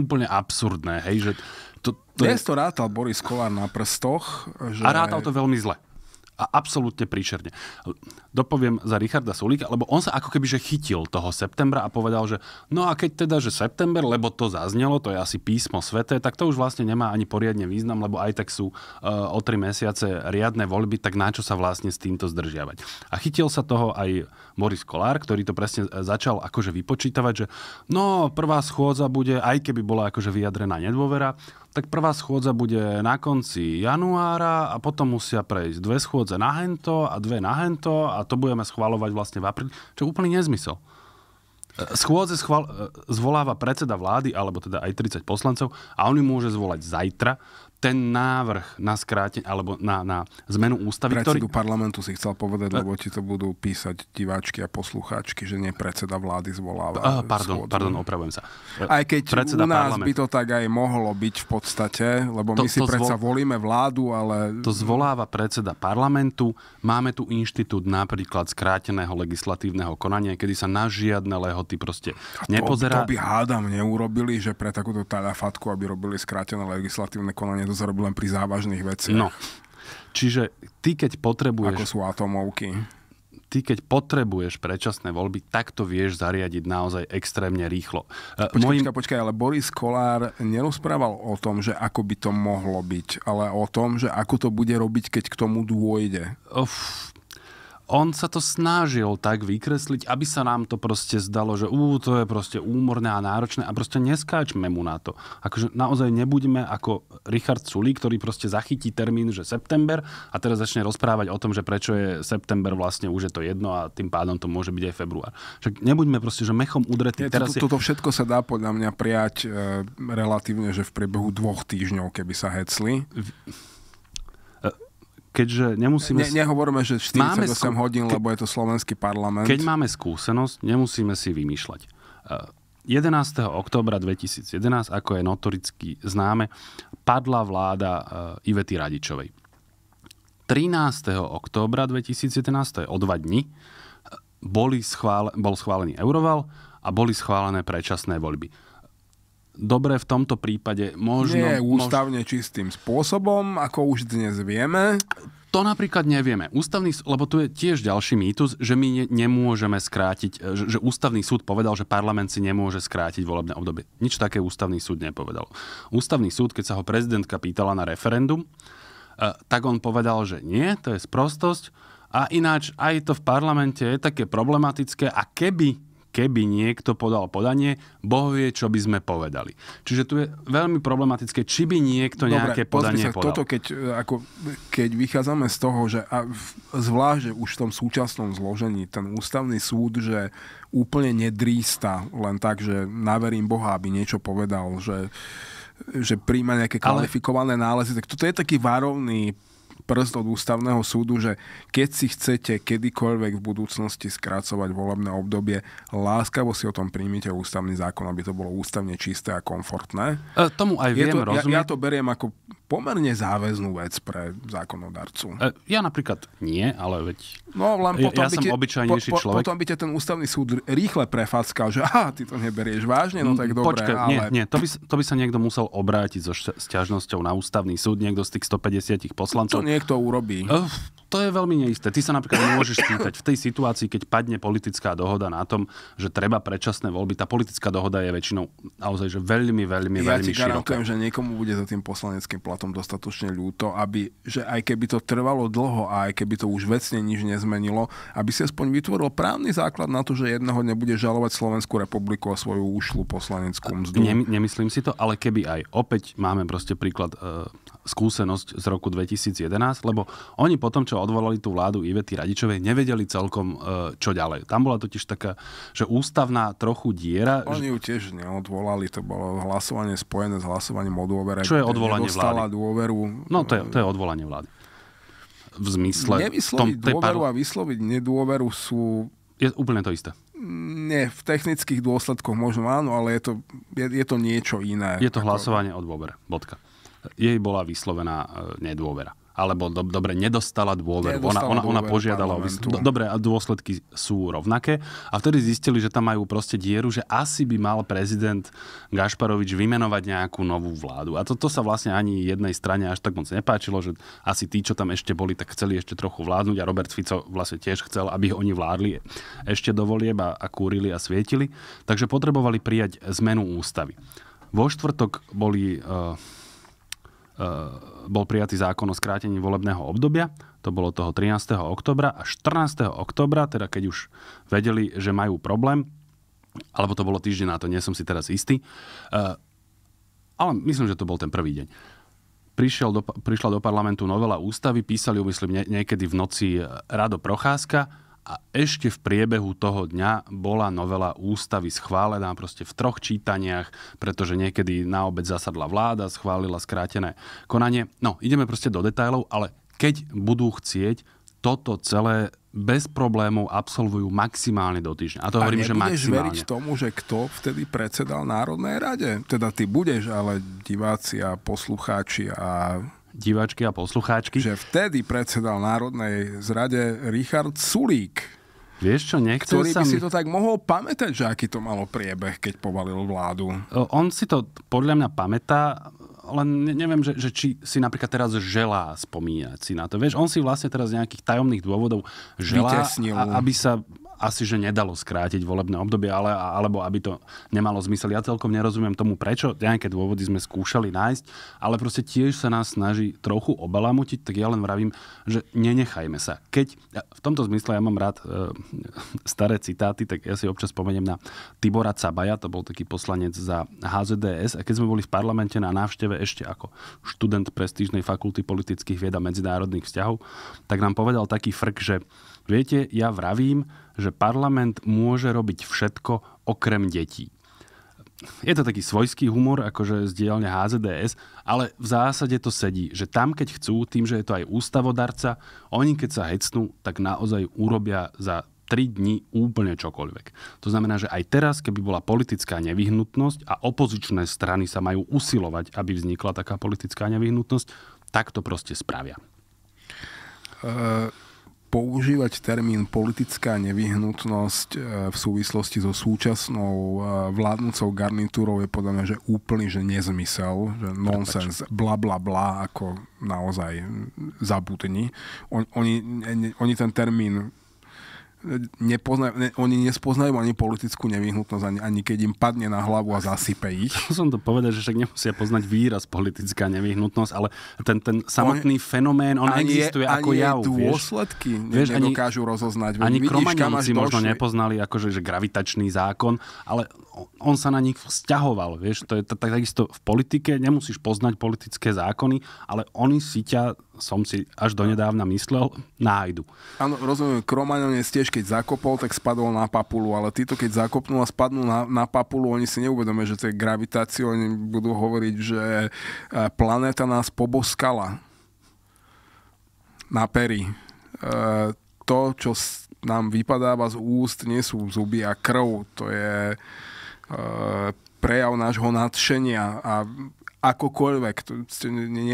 úplne absurdné, hej, že to, to Dnes je... to rátal Boris Kolár na prstoch. Že... A rátal to veľmi zle a absolútne príčerne. Dopoviem za Richarda Sulíka, lebo on sa ako keby že chytil toho septembra a povedal, že no a keď teda, že september, lebo to zaznelo, to je asi písmo sveté, tak to už vlastne nemá ani poriadne význam, lebo aj tak sú e, o tri mesiace riadne voľby, tak na čo sa vlastne s týmto zdržiavať. A chytil sa toho aj Boris Kolár, ktorý to presne e, začal akože vypočítavať, že no, prvá schôdza bude, aj keby bola akože vyjadrená nedôvera, tak prvá schôdza bude na konci januára a potom musia prejsť dve schôdze na hento a dve na hento a to budeme schvalovať vlastne v apríli, čo je úplný nezmysel. E, schôdze schval- e, zvoláva predseda vlády, alebo teda aj 30 poslancov a on ju môže zvolať zajtra ten návrh na skrátenie alebo na, na zmenu ústavy, Predsedu ktorý... parlamentu si chcel povedať, e- lebo ti to budú písať diváčky a poslucháčky, že nie predseda vlády zvoláva. Uh, pardon, schôdzu. pardon, opravujem sa. E, aj keď predseda u nás parlamentu. by to tak aj mohlo byť v podstate, lebo to, my si to predsa zvol... volíme vládu, ale... To zvoláva predseda parlamentu. Máme tu inštitút napríklad skráteného legislatívneho konania, kedy sa na žiadne lehoty proste a to, nepozerá. To by hádam neurobili, že pre takúto fatku, aby robili skrátené legislatívne konanie, to sa robí len pri závažných veciach. No. Čiže ty, keď potrebuješ... Ako sú atomovky ty keď potrebuješ predčasné voľby, tak to vieš zariadiť naozaj extrémne rýchlo. E, počkaj, Mojim... počkaj, počkaj, ale Boris Kolár nerozprával o tom, že ako by to mohlo byť, ale o tom, že ako to bude robiť, keď k tomu dôjde. Uf, on sa to snažil tak vykresliť, aby sa nám to proste zdalo, že ú, to je proste úmorné a náročné a proste neskáčme mu na to. Akože naozaj nebuďme ako Richard Sully, ktorý proste zachytí termín, že september a teraz začne rozprávať o tom, že prečo je september vlastne už je to jedno a tým pádom to môže byť aj február. Však nebuďme proste, že mechom udretí. Je, teraz to, toto všetko sa dá podľa mňa prijať e, relatívne, že v priebehu dvoch týždňov, keby sa hecli. V keďže nemusíme... Ne, nehovoríme, že 48 máme skú... hodín, lebo je to slovenský parlament. Keď máme skúsenosť, nemusíme si vymýšľať. 11. oktobra 2011, ako je notoricky známe, padla vláda eh, Ivety Radičovej. 13. oktobra 2011, to je o dva dni, eh, boli schvále, bol schválený Euroval a boli schválené predčasné voľby dobre v tomto prípade možno... Nie ústavne mož... čistým spôsobom, ako už dnes vieme. To napríklad nevieme. Ústavný, lebo tu je tiež ďalší mýtus, že my ne, nemôžeme skrátiť, e, že, že ústavný súd povedal, že parlament si nemôže skrátiť volebné obdobie. Nič také ústavný súd nepovedal. Ústavný súd, keď sa ho prezidentka pýtala na referendum, e, tak on povedal, že nie, to je sprostosť. A ináč aj to v parlamente je také problematické a keby keby niekto podal podanie, Boh vie, čo by sme povedali. Čiže tu je veľmi problematické, či by niekto Dobre, nejaké podanie sa, podal. Toto keď, e, ako, keď vychádzame z toho, že a v, zvlášť už v tom súčasnom zložení ten ústavný súd, že úplne nedrísta len tak, že naverím Boha, aby niečo povedal, že že príjma nejaké kvalifikované Ale... nálezy, tak toto je taký varovný prst od ústavného súdu, že keď si chcete kedykoľvek v budúcnosti skracovať volebné obdobie, láskavo si o tom príjmite ústavný zákon, aby to bolo ústavne čisté a komfortné. E, tomu aj viem, to, rozumiem. Ja, ja to beriem ako pomerne záväznú vec pre zákonodarcu. E, ja napríklad nie, ale veď... No len potom ja by som te, obyčajnejší po, po, človek. Potom by ten ústavný súd rýchle prefackal, že [laughs] aha, ty to neberieš vážne, no tak mm, dobre, Počkaj, ale... nie, nie, to by, to by sa niekto musel obrátiť so sťažnosťou na ústavný súd, niekto z tých 150 poslancov. To niekto urobí. Uf, to je veľmi neisté. Ty sa napríklad nemôžeš spýtať v tej situácii, keď padne politická dohoda na tom, že treba predčasné voľby. Tá politická dohoda je väčšinou naozaj že veľmi, veľmi, ja veľmi široká. Ja ti garantujem, že niekomu bude za tým poslaneckým platom bola tom dostatočne ľúto, aby, že aj keby to trvalo dlho a aj keby to už vecne nič nezmenilo, aby si aspoň vytvoril právny základ na to, že jedného nebude žalovať Slovenskú republiku a svoju ušlu poslaneckú mzdu. nemyslím si to, ale keby aj opäť máme proste príklad uh, skúsenosť z roku 2011, lebo oni potom, čo odvolali tú vládu Ivety Radičovej, nevedeli celkom, e, čo ďalej. Tam bola totiž taká, že ústavná trochu diera. Oni ju tiež neodvolali, to bolo hlasovanie spojené s hlasovaním o dôvere. Čo je odvolanie vlády? dôveru. No to je, to je odvolanie vlády. V zmysle... Nevysloviť tom, dôveru par... a vysloviť nedôveru sú... Je úplne to isté. Nie, v technických dôsledkoch možno áno, ale je to, je, je to niečo iné. Je to hlasovanie o dôvere. Bodka jej bola vyslovená e, nedôvera alebo do, dobre, nedostala dôveru. ona, ona, ona požiadala o vys- do, Dobre, a dôsledky sú rovnaké. A vtedy zistili, že tam majú proste dieru, že asi by mal prezident Gašparovič vymenovať nejakú novú vládu. A to, to sa vlastne ani jednej strane až tak moc nepáčilo, že asi tí, čo tam ešte boli, tak chceli ešte trochu vládnuť a Robert Fico vlastne tiež chcel, aby oni vládli ešte do volieb a, a kúrili a svietili. Takže potrebovali prijať zmenu ústavy. Vo štvrtok boli... Uh, Eh, bol prijatý zákon o skrátení volebného obdobia, to bolo toho 13. oktobra a 14. oktobra, teda keď už vedeli, že majú problém, alebo to bolo týždeň na to, nie som si teraz istý, eh, ale myslím, že to bol ten prvý deň. Prišiel do, prišla do parlamentu novela ústavy, písali ju, myslím, niekedy v noci eh, Rado Procházka, a ešte v priebehu toho dňa bola novela ústavy schválená proste v troch čítaniach, pretože niekedy na obec zasadla vláda, schválila skrátené konanie. No, ideme proste do detajlov, ale keď budú chcieť, toto celé bez problémov absolvujú maximálne do týždňa. A to a hovorím, že maximálne. veriť tomu, že kto vtedy predsedal Národnej rade? Teda ty budeš, ale diváci a poslucháči a diváčky a poslucháčky. Že vtedy predsedal Národnej zrade Richard Sulík. Vieš čo, nechcem Ktorý by si to tak mohol pamätať, že aký to malo priebeh, keď povalil vládu. On si to podľa mňa pamätá, len neviem, že, že či si napríklad teraz želá spomínať si na to. Vieš, on si vlastne teraz z nejakých tajomných dôvodov želá, a, aby sa asi, že nedalo skrátiť volebné obdobie, ale, alebo aby to nemalo zmysel. Ja celkom nerozumiem tomu, prečo. Nejaké dôvody sme skúšali nájsť, ale proste tiež sa nás snaží trochu obalamutiť, tak ja len vravím, že nenechajme sa. Keď, ja, v tomto zmysle ja mám rád e, staré citáty, tak ja si občas spomeniem na Tibora Cabaja, to bol taký poslanec za HZDS a keď sme boli v parlamente na návšteve ešte ako študent prestížnej fakulty politických vied a medzinárodných vzťahov, tak nám povedal taký frk, že viete, ja vravím, že parlament môže robiť všetko okrem detí. Je to taký svojský humor, akože z dielne HZDS, ale v zásade to sedí, že tam, keď chcú, tým, že je to aj ústavodarca, oni keď sa hecnú, tak naozaj urobia za 3 dní úplne čokoľvek. To znamená, že aj teraz, keby bola politická nevyhnutnosť a opozičné strany sa majú usilovať, aby vznikla taká politická nevyhnutnosť, tak to proste spravia. Uh používať termín politická nevyhnutnosť e, v súvislosti so súčasnou e, vládnúcou garnitúrou je podľa mňa, že úplný, že nezmysel, že nonsens, bla bla bla, ako naozaj zabudni. On, oni, oni ten termín nepozna, ne, oni nespoznajú ani politickú nevyhnutnosť, ani, ani keď im padne na hlavu a zasype ich. [laughs] To som to povedal, že však nemusia poznať výraz politická nevyhnutnosť, ale ten, ten samotný on, fenomén, on ani, existuje ani ako jav. dôsledky vieš, ne, nedokážu ani, rozoznať. ani kromaňovci možno došli. nepoznali akože, že gravitačný zákon, ale on sa na nich vzťahoval. Vieš, to je takisto v politike, nemusíš poznať politické zákony, ale oni si ťa som si až donedávna myslel, nájdu. Áno, rozumiem, Kromaňov tiež, keď zakopol, tak spadol na papulu, ale títo, keď zakopnú a spadnú na, na papulu, oni si neuvedomia, že to je gravitácia, oni budú hovoriť, že e, planéta nás poboskala na peri. E, to, čo nám vypadáva z úst, nie sú zuby a krv. To je e, prejav nášho nadšenia a akokoľvek.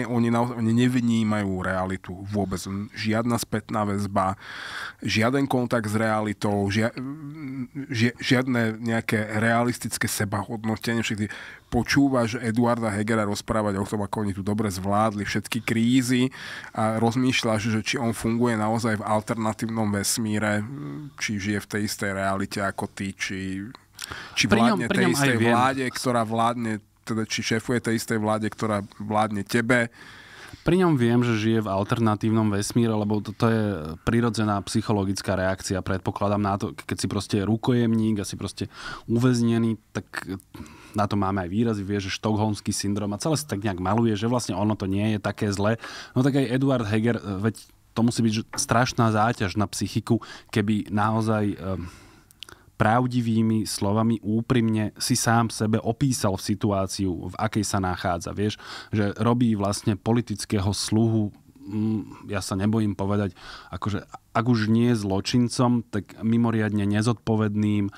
oni, naozaj, oni nevnímajú realitu vôbec. Žiadna spätná väzba, žiaden kontakt s realitou, žia, ži, žiadne nejaké realistické sebahodnotenie. Všetky. Počúvaš Eduarda Hegera rozprávať o tom, ako oni tu dobre zvládli všetky krízy a rozmýšľaš, že či on funguje naozaj v alternatívnom vesmíre, či žije v tej istej realite ako ty, či či vládne pri ňom, pri ňom tej istej vláde, ktorá vládne teda či šéfuje tej istej vláde, ktorá vládne tebe. Pri ňom viem, že žije v alternatívnom vesmíre, lebo to, to je prirodzená psychologická reakcia, predpokladám na to, keď si proste rukojemník a si proste uväznený, tak na to máme aj výrazy, vie, že štokholmský syndrom a celé sa tak nejak maluje, že vlastne ono to nie je také zlé. No tak aj Eduard Heger, veď to musí byť strašná záťaž na psychiku, keby naozaj... Um, pravdivými slovami úprimne si sám sebe opísal v situáciu, v akej sa nachádza. Vieš, že robí vlastne politického sluhu mm, ja sa nebojím povedať, akože ak už nie zločincom, tak mimoriadne nezodpovedným,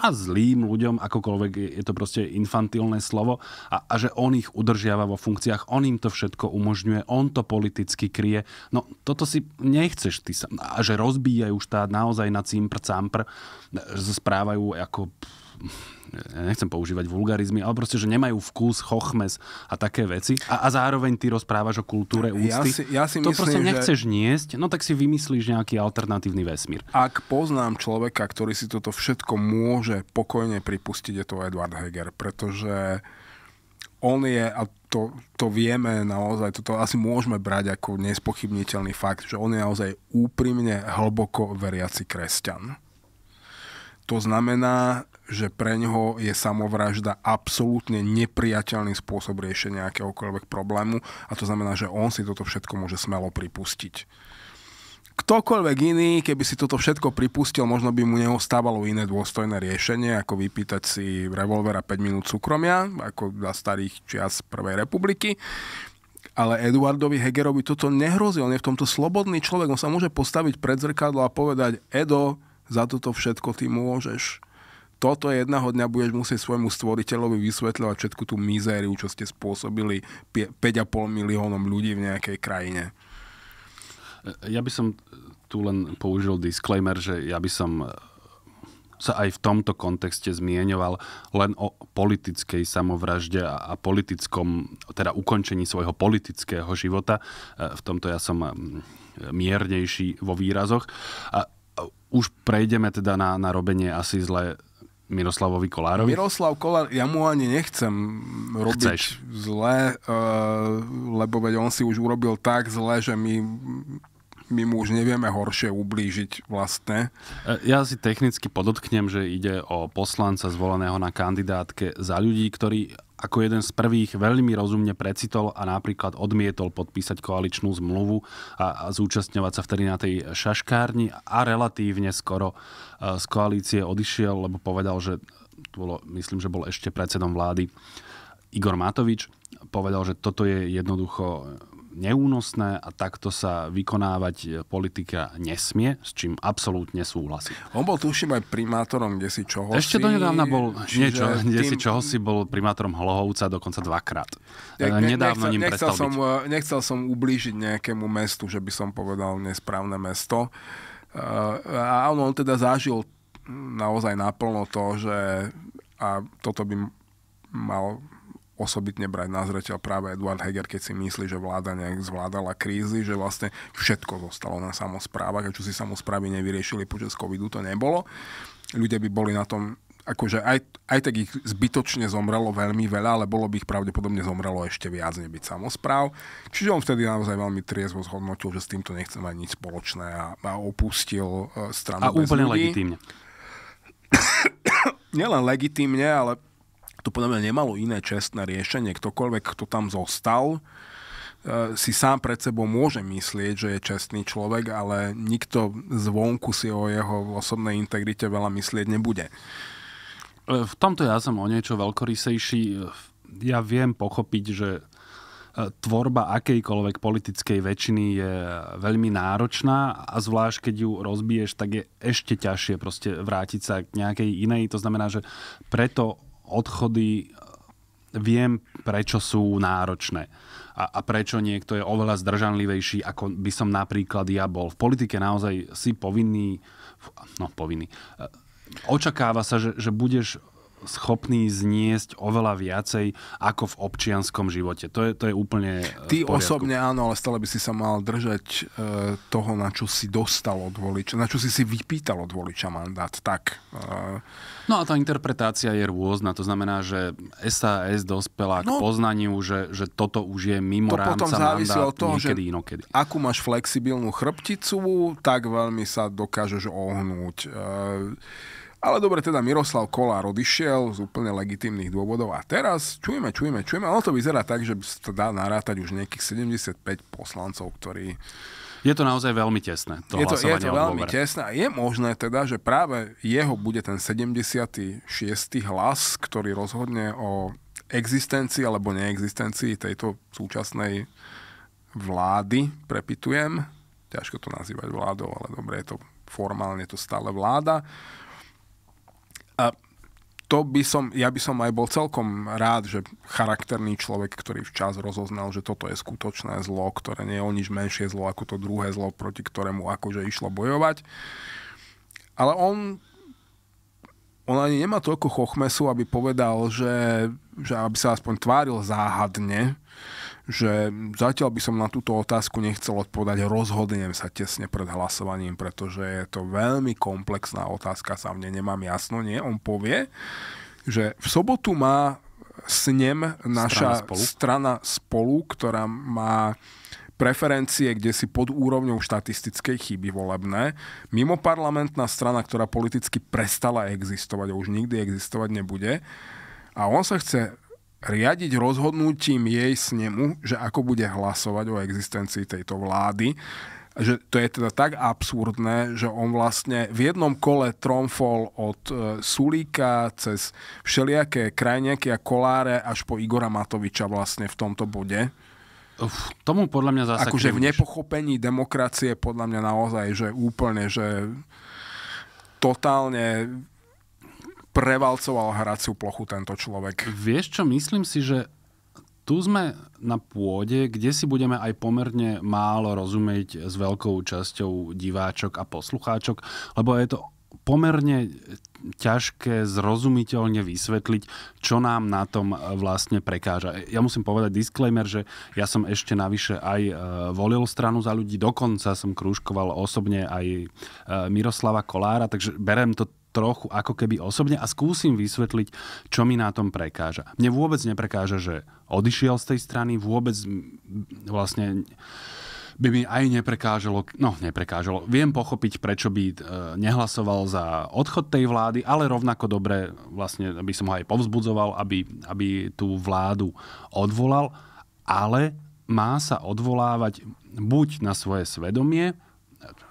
a zlým ľuďom, akokoľvek je to proste infantilné slovo, a, a že on ich udržiava vo funkciách, on im to všetko umožňuje, on to politicky kryje. No toto si nechceš ty sa, a že rozbíjajú štát naozaj na cimpr campr, správajú ako ja nechcem používať vulgarizmy, ale proste, že nemajú vkus, chochmes a také veci. A, a zároveň ty rozprávaš o kultúre úcty. Ja si, ja si to myslím, proste nechceš že... niesť, no tak si vymyslíš nejaký alternatívny vesmír. Ak poznám človeka, ktorý si toto všetko môže pokojne pripustiť, je to Edward Heger, pretože on je, a to, to vieme naozaj, toto asi môžeme brať ako nespochybniteľný fakt, že on je naozaj úprimne hlboko veriaci kresťan. To znamená, že pre ňoho je samovražda absolútne nepriateľný spôsob riešenia akéhokoľvek problému a to znamená, že on si toto všetko môže smelo pripustiť. Ktokoľvek iný, keby si toto všetko pripustil, možno by mu neostávalo iné dôstojné riešenie, ako vypýtať si revolvera 5 minút súkromia, ako za starých čias Prvej republiky. Ale Eduardovi Hegerovi toto nehrozí, on je v tomto slobodný človek, on sa môže postaviť pred zrkadlo a povedať, Edo, za toto všetko ty môžeš toto jedného dňa budeš musieť svojmu stvoriteľovi vysvetľovať všetku tú mizériu, čo ste spôsobili 5,5 miliónom ľudí v nejakej krajine. E, ja by som tu len použil disclaimer, že ja by som e, sa aj v tomto kontexte zmieňoval len o politickej samovražde a, politickom, teda ukončení svojho politického života. E, v tomto ja som miernejší vo výrazoch. A už prejdeme teda na, na robenie asi zle Miroslavovi Kolárovi? Miroslav Kolár, ja mu ani nechcem robiť Chceš. zle, eh, lebo veď on si už urobil tak zle, že my, my mu už nevieme horšie ublížiť vlastne. Eh, ja si technicky podotknem, že ide o poslanca zvoleného na kandidátke za ľudí, ktorí ako jeden z prvých veľmi rozumne precitol a napríklad odmietol podpísať koaličnú zmluvu a, a zúčastňovať sa vtedy na tej šaškárni a relatívne skoro e, z koalície odišiel, lebo povedal, že to bolo, myslím, že bol ešte predsedom vlády Igor Matovič, povedal, že toto je jednoducho neúnosné a takto sa vykonávať politika nesmie, s čím absolútne súhlasím. On bol tuším aj primátorom, kde si čoho Ešte do nedávna bol, niečo, tým... kde si čoho si bol primátorom Hlohovca dokonca dvakrát. Ne, ne, Nedávno nechcel, ním nechcel som, byť. Eh, nechcel som ublížiť nejakému mestu, že by som povedal nesprávne mesto. Eh, a on, on teda zažil naozaj naplno to, že a toto by mal osobitne brať na zreteľ práve Eduard Heger, keď si myslí, že vláda nejak zvládala krízy, že vlastne všetko zostalo na samozprávach a čo si samozprávy nevyriešili počas covidu, to nebolo. Ľudia by boli na tom akože aj, aj tak ich zbytočne zomrelo veľmi veľa, ale bolo by ich pravdepodobne zomrelo ešte viac nebyť samozpráv. Čiže on vtedy naozaj veľmi triezvo zhodnotil, že s týmto nechce mať nič spoločné a, a opustil e, stranu A bez úplne ľudí. legitímne. [coughs] Nielen legitímne, ale to podľa mňa nemalo iné čestné riešenie. Ktokoľvek, kto tam zostal, e, si sám pred sebou môže myslieť, že je čestný človek, ale nikto zvonku si o jeho osobnej integrite veľa myslieť nebude. E, v tomto ja som o niečo veľkorysejší. E, ja viem pochopiť, že tvorba akejkoľvek politickej väčšiny je veľmi náročná a zvlášť keď ju rozbiješ, tak je ešte ťažšie proste vrátiť sa k nejakej inej. To znamená, že preto odchody e, viem, prečo sú náročné a, a prečo niekto je oveľa zdržanlivejší, ako by som napríklad ja bol. V politike naozaj si povinný, no povinný, e, očakáva sa, že, že budeš schopný zniesť oveľa viacej ako v občianskom živote. To je, to je úplne... E, Ty osobne áno, ale stále by si sa mal držať e, toho, na čo si dostal od voliča, na čo si si vypýtal od voliča mandát. Tak. E... No a tá interpretácia je rôzna. To znamená, že SAS dospela no, k poznaniu, že, že toto už je mimo to rámca potom závisí mandát, od toho, niekedy že inokedy. Akú máš flexibilnú chrbticu, tak veľmi sa dokážeš ohnúť. E ale dobre, teda Miroslav Kolár odišiel z úplne legitimných dôvodov a teraz čujeme, čujeme, čujeme. Ono to vyzerá tak, že sa dá narátať už nejakých 75 poslancov, ktorí je to naozaj veľmi tesné. To je, to, je to veľmi oblover. tesné a je možné teda, že práve jeho bude ten 76. hlas, ktorý rozhodne o existencii alebo neexistencii tejto súčasnej vlády, prepitujem. Ťažko to nazývať vládou, ale dobre, je to formálne to stále vláda. A to by som, ja by som aj bol celkom rád, že charakterný človek, ktorý včas rozoznal, že toto je skutočné zlo, ktoré nie je o nič menšie zlo ako to druhé zlo, proti ktorému akože išlo bojovať. Ale on on ani nemá toľko chochmesu, aby povedal, že, že aby sa aspoň tváril záhadne, že zatiaľ by som na túto otázku nechcel odpovedať, rozhodnem sa tesne pred hlasovaním, pretože je to veľmi komplexná otázka, sa mne nemám jasno, nie, on povie, že v sobotu má s ním naša strana spolu, strana spolu ktorá má preferencie, kde si pod úrovňou štatistickej chyby volebné. Mimo parlamentná strana, ktorá politicky prestala existovať a už nikdy existovať nebude. A on sa chce riadiť rozhodnutím jej snemu, že ako bude hlasovať o existencii tejto vlády. Že to je teda tak absurdné, že on vlastne v jednom kole tromfol od e, Sulíka cez všelijaké krajniaky a koláre až po Igora Matoviča vlastne v tomto bode. Uf, tomu podľa mňa zase... Akože v nepochopení demokracie podľa mňa naozaj, že úplne, že totálne prevalcoval hraciu plochu tento človek. Vieš čo, myslím si, že tu sme na pôde, kde si budeme aj pomerne málo rozumieť s veľkou časťou diváčok a poslucháčok, lebo je to pomerne ťažké zrozumiteľne vysvetliť, čo nám na tom vlastne prekáža. Ja musím povedať disclaimer, že ja som ešte navyše aj e, volil stranu za ľudí, dokonca som krúžkoval osobne aj e, Miroslava Kolára, takže berem to trochu ako keby osobne a skúsim vysvetliť, čo mi na tom prekáža. Mne vôbec neprekáža, že odišiel z tej strany, vôbec vlastne by mi aj neprekážalo, no neprekážalo, viem pochopiť, prečo by e, nehlasoval za odchod tej vlády, ale rovnako dobre vlastne by som ho aj povzbudzoval, aby, aby tú vládu odvolal, ale má sa odvolávať buď na svoje svedomie,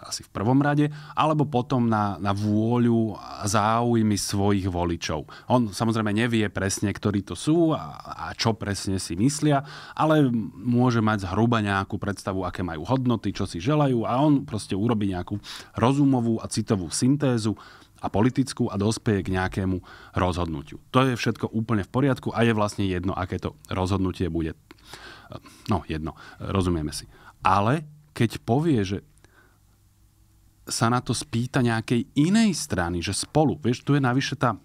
asi v prvom rade, alebo potom na, na vôľu a záujmy svojich voličov. On samozrejme nevie presne, ktorí to sú a, a čo presne si myslia, ale môže mať zhruba nejakú predstavu, aké majú hodnoty, čo si želajú a on proste urobí nejakú rozumovú a citovú syntézu a politickú a dospeje k nejakému rozhodnutiu. To je všetko úplne v poriadku a je vlastne jedno, aké to rozhodnutie bude. No, jedno, rozumieme si. Ale keď povie, že sa na to spýta nejakej inej strany, že spolu. Vieš, tu je navyše tá e,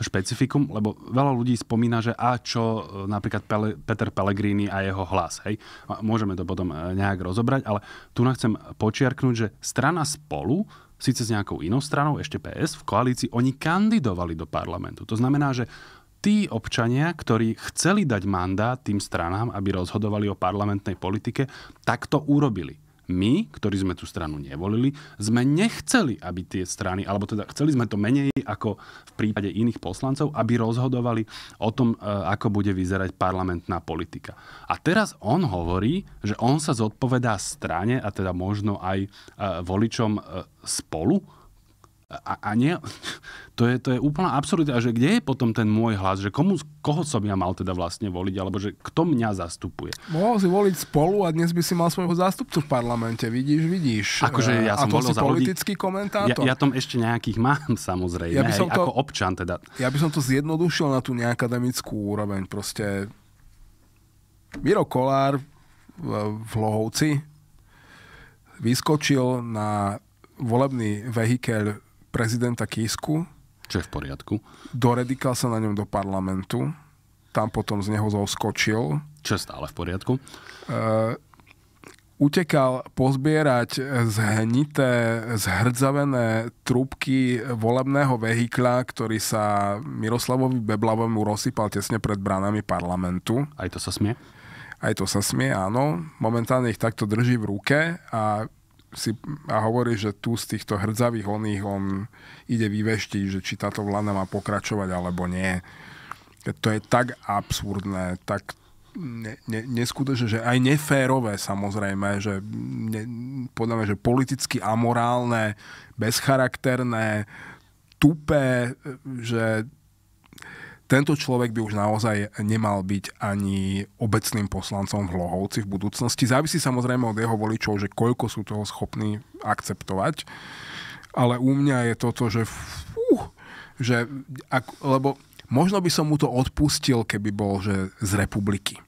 špecifikum, lebo veľa ľudí spomína, že a čo e, napríklad Pele, Peter Pellegrini a jeho hlas. Hej? Môžeme to potom e, nejak rozobrať, ale tu nám chcem počiarknúť, že strana spolu síce s nejakou inou stranou, ešte PS, v koalícii, oni kandidovali do parlamentu. To znamená, že tí občania, ktorí chceli dať mandát tým stranám, aby rozhodovali o parlamentnej politike, tak to urobili my, ktorí sme tú stranu nevolili, sme nechceli, aby tie strany, alebo teda chceli sme to menej ako v prípade iných poslancov, aby rozhodovali o tom, e, ako bude vyzerať parlamentná politika. A teraz on hovorí, že on sa zodpovedá strane a teda možno aj e, voličom e, spolu, a, a nie, [laughs] to je, to je úplná absurdita, že kde je potom ten môj hlas, že komu, koho som ja mal teda vlastne voliť, alebo že kto mňa zastupuje. Mohol si voliť spolu a dnes by si mal svojho zástupcu v parlamente, vidíš, vidíš. Akože ja eh, som a to si za politický ľudí. komentátor. Ja, ja tom ešte nejakých mám [laughs] samozrejme, ja by som to, ako občan teda. Ja by som to zjednodušil na tú neakademickú úroveň, proste Miro Kolár v Lohovci vyskočil na volebný vehikel prezidenta Kisku. Čo je v poriadku. Doredikal sa na ňom do parlamentu. Tam potom z neho zoskočil. Čo je stále v poriadku. E, utekal pozbierať zhnité, zhrdzavené trúbky volebného vehikla, ktorý sa Miroslavovi Beblavému rozsypal tesne pred branami parlamentu. Aj to sa smie? Aj to sa smie, áno. Momentálne ich takto drží v ruke a si a hovorí, že tu z týchto hrdzavých oných on ide vyveštiť, že či táto vláda má pokračovať alebo nie. To je tak absurdné, tak ne, ne, neskutočné, že aj neférové samozrejme, že ne, podľa mňa, že politicky amorálne, bezcharakterné, tupé, že tento človek by už naozaj nemal byť ani obecným poslancom v Lohovci v budúcnosti. Závisí samozrejme od jeho voličov, že koľko sú toho schopní akceptovať. Ale u mňa je toto, že, fú, že ak, lebo možno by som mu to odpustil, keby bol že z republiky.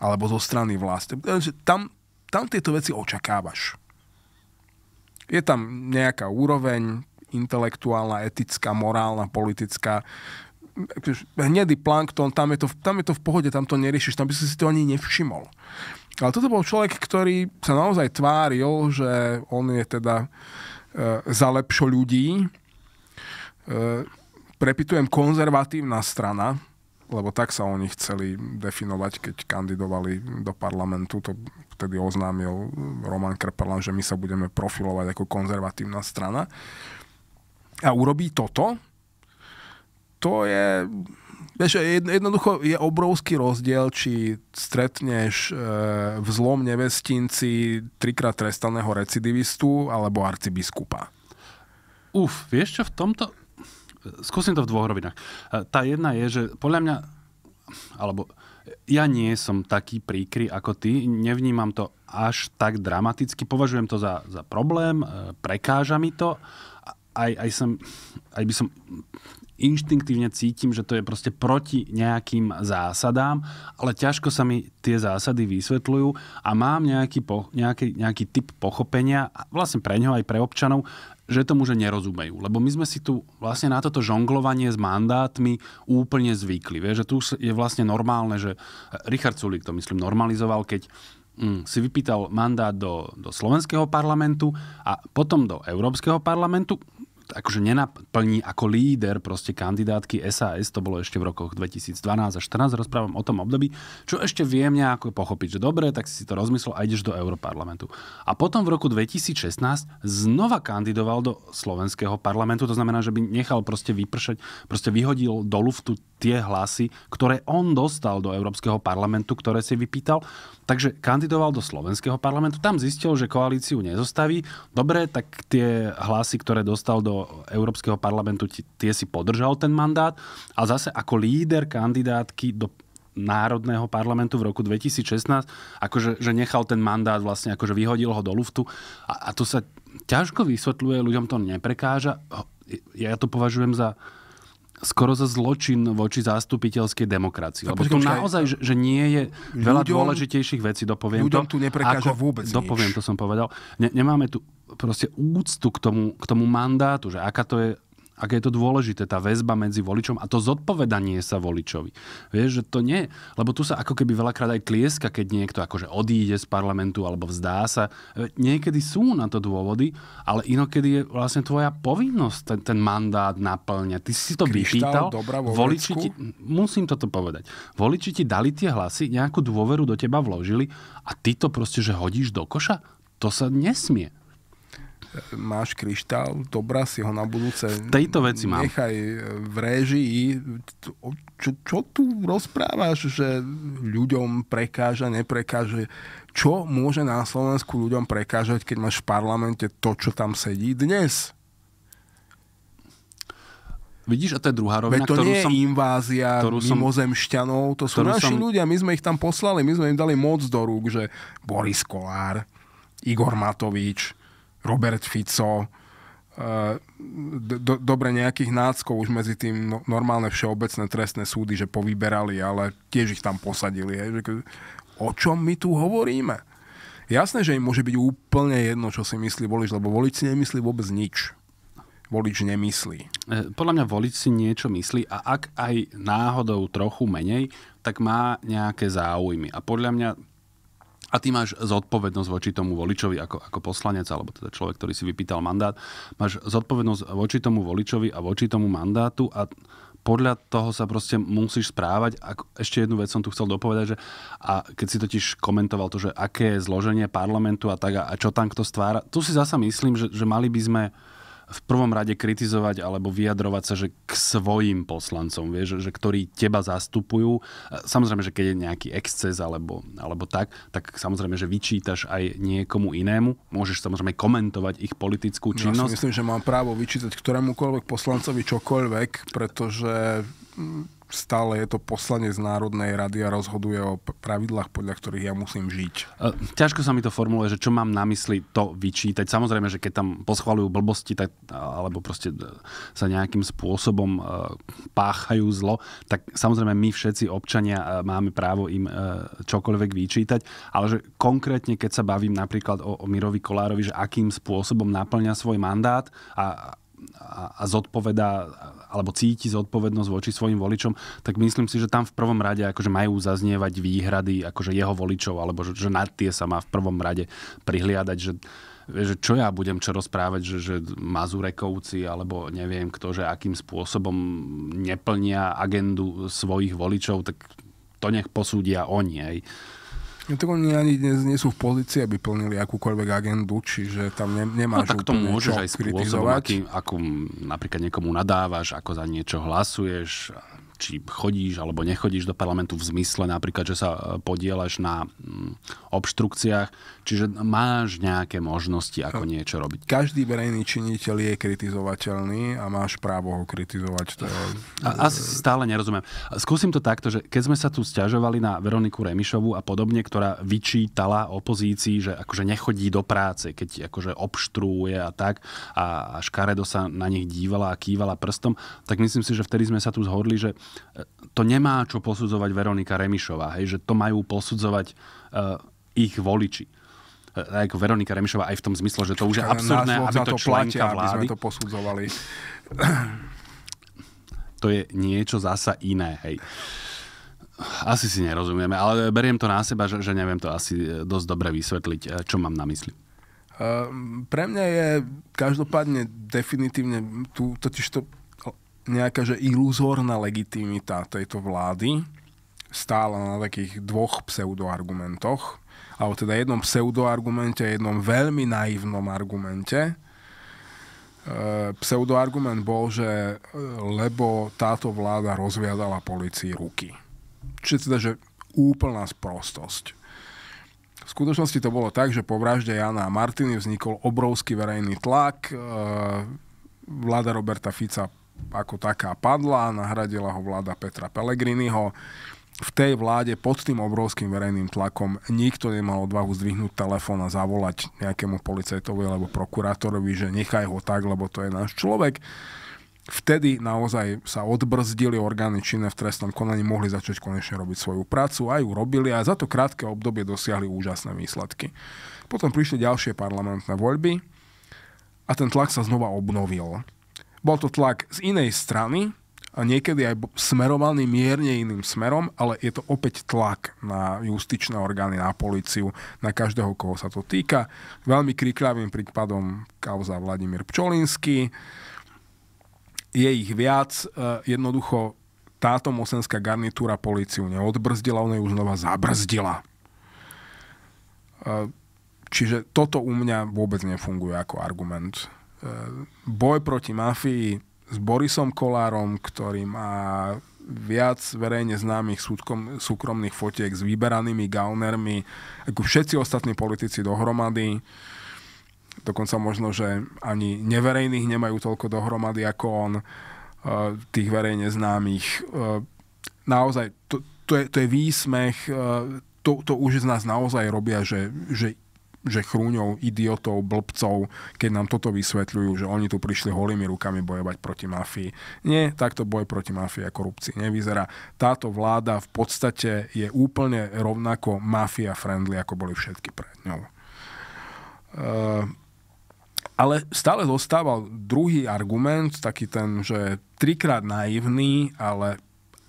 Alebo zo strany vlasti. Tam, tam tieto veci očakávaš. Je tam nejaká úroveň intelektuálna, etická, morálna, politická, Akože hnedý plankton, tam je, to, tam je to v pohode, tam to neriešiš, tam by si si to ani nevšimol. Ale toto bol človek, ktorý sa naozaj tváril, že on je teda e, za lepšo ľudí. E, prepitujem konzervatívna strana, lebo tak sa oni chceli definovať, keď kandidovali do parlamentu. To vtedy oznámil Roman Krpelan, že my sa budeme profilovať ako konzervatívna strana. A urobí toto, to je... Vieš, jednoducho je obrovský rozdiel, či stretneš e, v zlom nevestinci trikrát trestaného recidivistu alebo arcibiskupa. Uf, vieš čo, v tomto... Skúsim to v dvoch rovinách. E, tá jedna je, že podľa mňa... Alebo ja nie som taký príkry ako ty, nevnímam to až tak dramaticky, považujem to za, za problém, e, prekáža mi to, aj, aj, som, aj by som inštinktívne cítim, že to je proste proti nejakým zásadám, ale ťažko sa mi tie zásady vysvetľujú a mám nejaký, po, nejaký, nejaký typ pochopenia, vlastne pre ňo aj pre občanov, že tomu, že nerozumejú. Lebo my sme si tu vlastne na toto žonglovanie s mandátmi úplne zvykli. Vie? Že tu je vlastne normálne, že e, Richard Sulik to myslím normalizoval, keď mm, si vypýtal mandát do, do slovenského parlamentu a potom do Európskeho parlamentu akože nenaplní ako líder proste kandidátky SAS, to bolo ešte v rokoch 2012 a 14, rozprávam o tom období, čo ešte viem nejako pochopiť, že dobre, tak si to rozmyslel a ideš do Európarlamentu. A potom v roku 2016 znova kandidoval do slovenského parlamentu, to znamená, že by nechal proste vypršať, proste vyhodil do luftu tie hlasy, ktoré on dostal do Európskeho parlamentu, ktoré si vypýtal. Takže kandidoval do slovenského parlamentu, tam zistil, že koalíciu nezostaví. Dobre, tak tie hlasy, ktoré dostal do Európskeho parlamentu, tie si podržal ten mandát. A zase ako líder kandidátky do Národného parlamentu v roku 2016, akože že nechal ten mandát vlastne, akože vyhodil ho do luftu. A, a to sa ťažko vysvetľuje, ľuďom to neprekáža. Ja to považujem za skoro za zločin voči zástupiteľskej demokracii. No, Lebo to naozaj, že, že nie je ľuďom, veľa dôležitejších vecí, dopoviem ľuďom to. tu neprekáža ako, vôbec Dopoviem, nič. to som povedal. Ne, nemáme tu proste úctu k tomu, k tomu mandátu, že aká to je, aké je to dôležité, tá väzba medzi voličom a to zodpovedanie sa voličovi. Vieš, že to nie, lebo tu sa ako keby veľakrát aj klieska, keď niekto akože odíde z parlamentu alebo vzdá sa. E, niekedy sú na to dôvody, ale inokedy je vlastne tvoja povinnosť ten, ten mandát naplňať. Ty si to Kryštál, vypýtal, voliči ti, musím toto povedať, voliči ti dali tie hlasy, nejakú dôveru do teba vložili a ty to proste, že hodíš do koša, to sa nesmie máš kryštál, dobrá si ho na budúce. V tejto veci mám. Nechaj e, v réžii. Čo, čo tu rozprávaš, že ľuďom prekáža, neprekáže? Čo môže na Slovensku ľuďom prekážať, keď máš v parlamente to, čo tam sedí dnes? Vidíš, a to je druhá rovina, to ktorú nie som... je invázia mimozemšťanov, to sú naši som, ľudia, my sme ich tam poslali, my sme im dali moc do rúk, že Boris Kolár, Igor Matovič, Robert Fico, e, do, dobre nejakých náckov už medzi tým no, normálne všeobecné trestné súdy, že povyberali, ale tiež ich tam posadili. Hej. o čom my tu hovoríme? Jasné, že im môže byť úplne jedno, čo si myslí volič, lebo volič si nemyslí vôbec nič. Volič nemyslí. E, podľa mňa volič si niečo myslí a ak aj náhodou trochu menej, tak má nejaké záujmy. A podľa mňa a ty máš zodpovednosť voči tomu voličovi ako, ako poslanec, alebo teda človek, ktorý si vypýtal mandát, máš zodpovednosť voči tomu voličovi a voči tomu mandátu a podľa toho sa proste musíš správať. A ešte jednu vec som tu chcel dopovedať, že a keď si totiž komentoval to, že aké je zloženie parlamentu a tak a, a čo tam kto stvára, tu si zasa myslím, že, že mali by sme uh, v prvom rade kritizovať alebo vyjadrovať sa, že k svojim poslancom, vieš, že, že ktorí teba zastupujú. Samozrejme, že keď je nejaký exces alebo, alebo tak, tak samozrejme, že vyčítaš aj niekomu inému. Môžeš samozrejme komentovať ich politickú činnosť. Ja si myslím, že mám právo vyčítať ktorémukoľvek poslancovi čokoľvek, pretože mm, stále je to poslanec Národnej rady a rozhoduje o pravidlách, podľa ktorých ja musím žiť. E, ťažko sa mi to formuluje, že čo mám na mysli to vyčítať. Samozrejme, že keď tam poschvalujú blbosti, tak, alebo proste e, sa nejakým spôsobom e, páchajú zlo, tak samozrejme my všetci občania máme právo im čokoľvek vyčítať, ale že konkrétne, keď sa bavím napríklad o, Mirovi Kolárovi, že akým spôsobom naplňa svoj mandát a, a, a zodpovedá alebo cíti zodpovednosť voči svojim voličom, tak myslím si, že tam v prvom rade akože majú zaznievať výhrady akože jeho voličov, alebo že, že na tie sa má v prvom rade prihliadať, že že čo ja budem čo rozprávať, že, že Mazurekovci alebo neviem kto, že akým spôsobom neplnia agendu svojich voličov, tak to nech posúdia oni. Aj. No tak oni ani dnes nie sú v pozícii, aby plnili akúkoľvek agendu, čiže tam ne, nemáš No tak to môžeš aj spôsobom, aký, ako napríklad niekomu nadávaš, ako za niečo hlasuješ, či chodíš alebo nechodíš do parlamentu v zmysle napríklad, že sa e, podielaš na mm, obštrukciách, Čiže máš nejaké možnosti, ako niečo robiť. Každý verejný činiteľ je kritizovateľný a máš právo ho kritizovať. To je... A, asi si stále nerozumiem. Skúsim to takto, že keď sme sa tu stiažovali na Veroniku Remišovu a podobne, ktorá vyčítala opozícii, že akože nechodí do práce, keď akože obštruuje a tak a, a škaredo sa na nich dívala a kývala prstom, tak myslím si, že vtedy sme sa tu zhodli, že e, to nemá čo posudzovať Veronika Remišová, hej, že to majú posudzovať uh, ich voliči. E, ako Veronika Remišová aj v tom zmysle, že to už je absurdné, aby to, to členka platia, vlády... Aby sme to posudzovali. [clears throat] To je niečo zasa iné, hej. Asi si nerozumieme, ale beriem to na seba, že, že neviem to asi e, dosť dobre vysvetliť, e, čo mám na mysli. Ehm, pre mňa je každopádne definitívne tu totiž to nejaká že iluzórna legitimita tejto vlády stála na takých dvoch pseudoargumentoch alebo teda jednom pseudoargumente, jednom veľmi naivnom argumente. E, pseudoargument bol, že e, lebo táto vláda rozviadala policii ruky. Čiže teda, že úplná sprostosť. V skutočnosti to bolo tak, že po vražde Jana a Martiny vznikol obrovský verejný tlak. E, vláda Roberta Fica ako taká padla, nahradila ho vláda Petra Pellegriniho v tej vláde pod tým obrovským verejným tlakom nikto nemal odvahu zdvihnúť telefón a zavolať nejakému policajtovi alebo prokurátorovi, že nechaj ho tak, lebo to je náš človek. Vtedy naozaj sa odbrzdili orgány činné v trestnom konaní, mohli začať konečne robiť svoju prácu a ju robili a za to krátke obdobie dosiahli úžasné výsledky. Potom prišli ďalšie parlamentné voľby a ten tlak sa znova obnovil. Bol to tlak z inej strany, a niekedy aj smerovaný mierne iným smerom, ale je to opäť tlak na justičné orgány, na policiu, na každého, koho sa to týka. Veľmi kriklavým prípadom kauza Vladimír Pčolinský. Je ich viac, e, jednoducho táto mosenská garnitúra policiu neodbrzdila, ona ju znova zabrzdila. E, čiže toto u mňa vôbec nefunguje ako argument. E, boj proti mafii s Borisom Kolárom, ktorý má viac verejne známych súdkom, súkromných fotiek s vyberanými gaunermi, ako všetci ostatní politici dohromady. Dokonca možno, že ani neverejných nemajú toľko dohromady ako on, e, tých verejne známych. E, naozaj, to, to, je, to je výsmech, e, to, to už z nás naozaj robia, že, že že chrúňou, idiotov, blbcov, keď nám toto vysvetľujú, že oni tu prišli holými rukami bojovať proti mafii. Nie, takto boj proti mafii a korupcii nevyzerá. Táto vláda v podstate je úplne rovnako mafia-friendly, ako boli všetky pred ňou. Ehm, ale stále zostával druhý argument, taký ten, že trikrát naivný, ale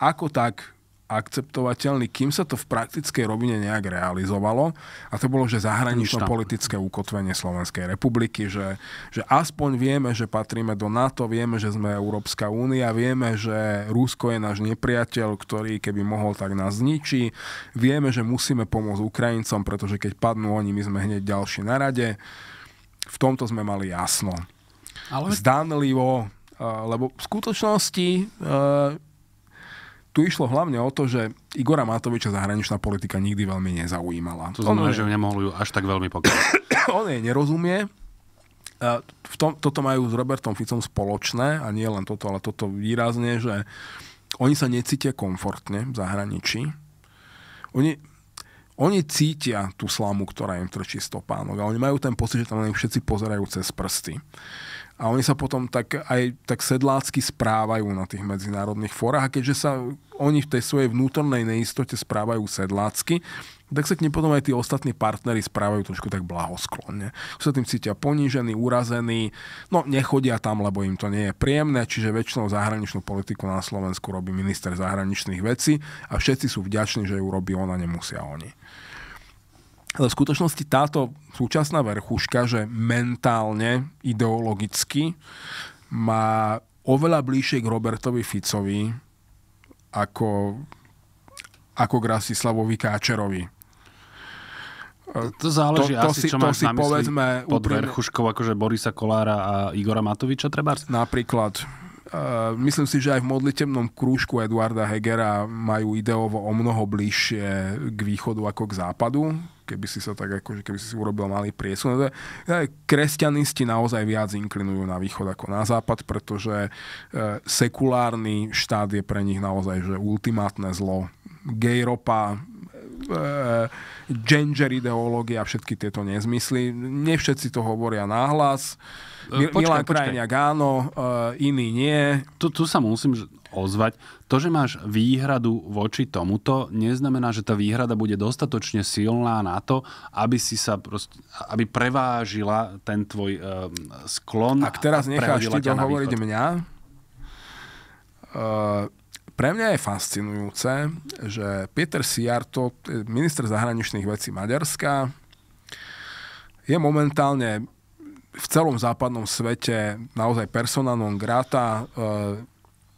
ako tak akceptovateľný, kým sa to v praktickej rovine nejak realizovalo. A to bolo, že zahranično-politické ukotvenie Slovenskej republiky, že, že aspoň vieme, že patríme do NATO, vieme, že sme Európska únia, vieme, že Rusko je náš nepriateľ, ktorý keby mohol, tak nás zničí. Vieme, že musíme pomôcť Ukrajincom, pretože keď padnú oni, my sme hneď ďalší na rade. V tomto sme mali jasno. Ale... Zdánlivo, eh, lebo v skutočnosti eh, tu išlo hlavne o to, že Igora Matoviča zahraničná politika nikdy veľmi nezaujímala. To znamená, že ho nemohli ju až tak veľmi pokryť. [coughs] on jej nerozumie. V tom, toto majú s Robertom Ficom spoločné, a nie len toto, ale toto výrazne, že oni sa necítia komfortne v zahraničí. Oni, oni cítia tú slamu, ktorá im trčí stopánok a oni majú ten pocit, že tam všetci pozerajú cez prsty a oni sa potom tak aj tak sedlácky správajú na tých medzinárodných fórach a keďže sa oni v tej svojej vnútornej neistote správajú sedlácky, tak sa k nim potom aj tí ostatní partnery správajú trošku tak blahosklonne. Sa tým cítia ponížení, urazení, no nechodia tam, lebo im to nie je príjemné, čiže väčšinou zahraničnú politiku na Slovensku robí minister zahraničných vecí a všetci sú vďační, že ju robí ona, nemusia oni. Ale v skutočnosti táto súčasná verchuška, že mentálne, ideologicky má oveľa bližšie k Robertovi Ficovi ako, ako k Rasislavovi Káčerovi. To, to záleží to, to asi, si, čo to máš si na mysli pod úprimne. verchuškou, akože Borisa Kolára a Igora Matoviča trebárs? Napríklad myslím si, že aj v modlitebnom krúžku Eduarda Hegera majú ideovo o mnoho bližšie k východu ako k západu keby si sa tak že keby si si urobil malý priesun. Kresťanisti naozaj viac inklinujú na východ ako na západ, pretože e, sekulárny štát je pre nich naozaj že ultimátne zlo. Gejropa, e, gender ideológia, všetky tieto nezmysly. Nevšetci to hovoria náhlas. hlas mi, počkaj, Milan Krajniak áno, e, iný nie. Tu, tu sa musím ozvať. To, že máš výhradu voči tomuto, neznamená, že tá výhrada bude dostatočne silná na to, aby si sa proste, aby prevážila ten tvoj uh, sklon. Ak teraz necháš ty hovoriť mňa, uh, pre mňa je fascinujúce, že Peter Siarto, minister zahraničných vecí Maďarska, je momentálne v celom západnom svete naozaj persona non grata, e,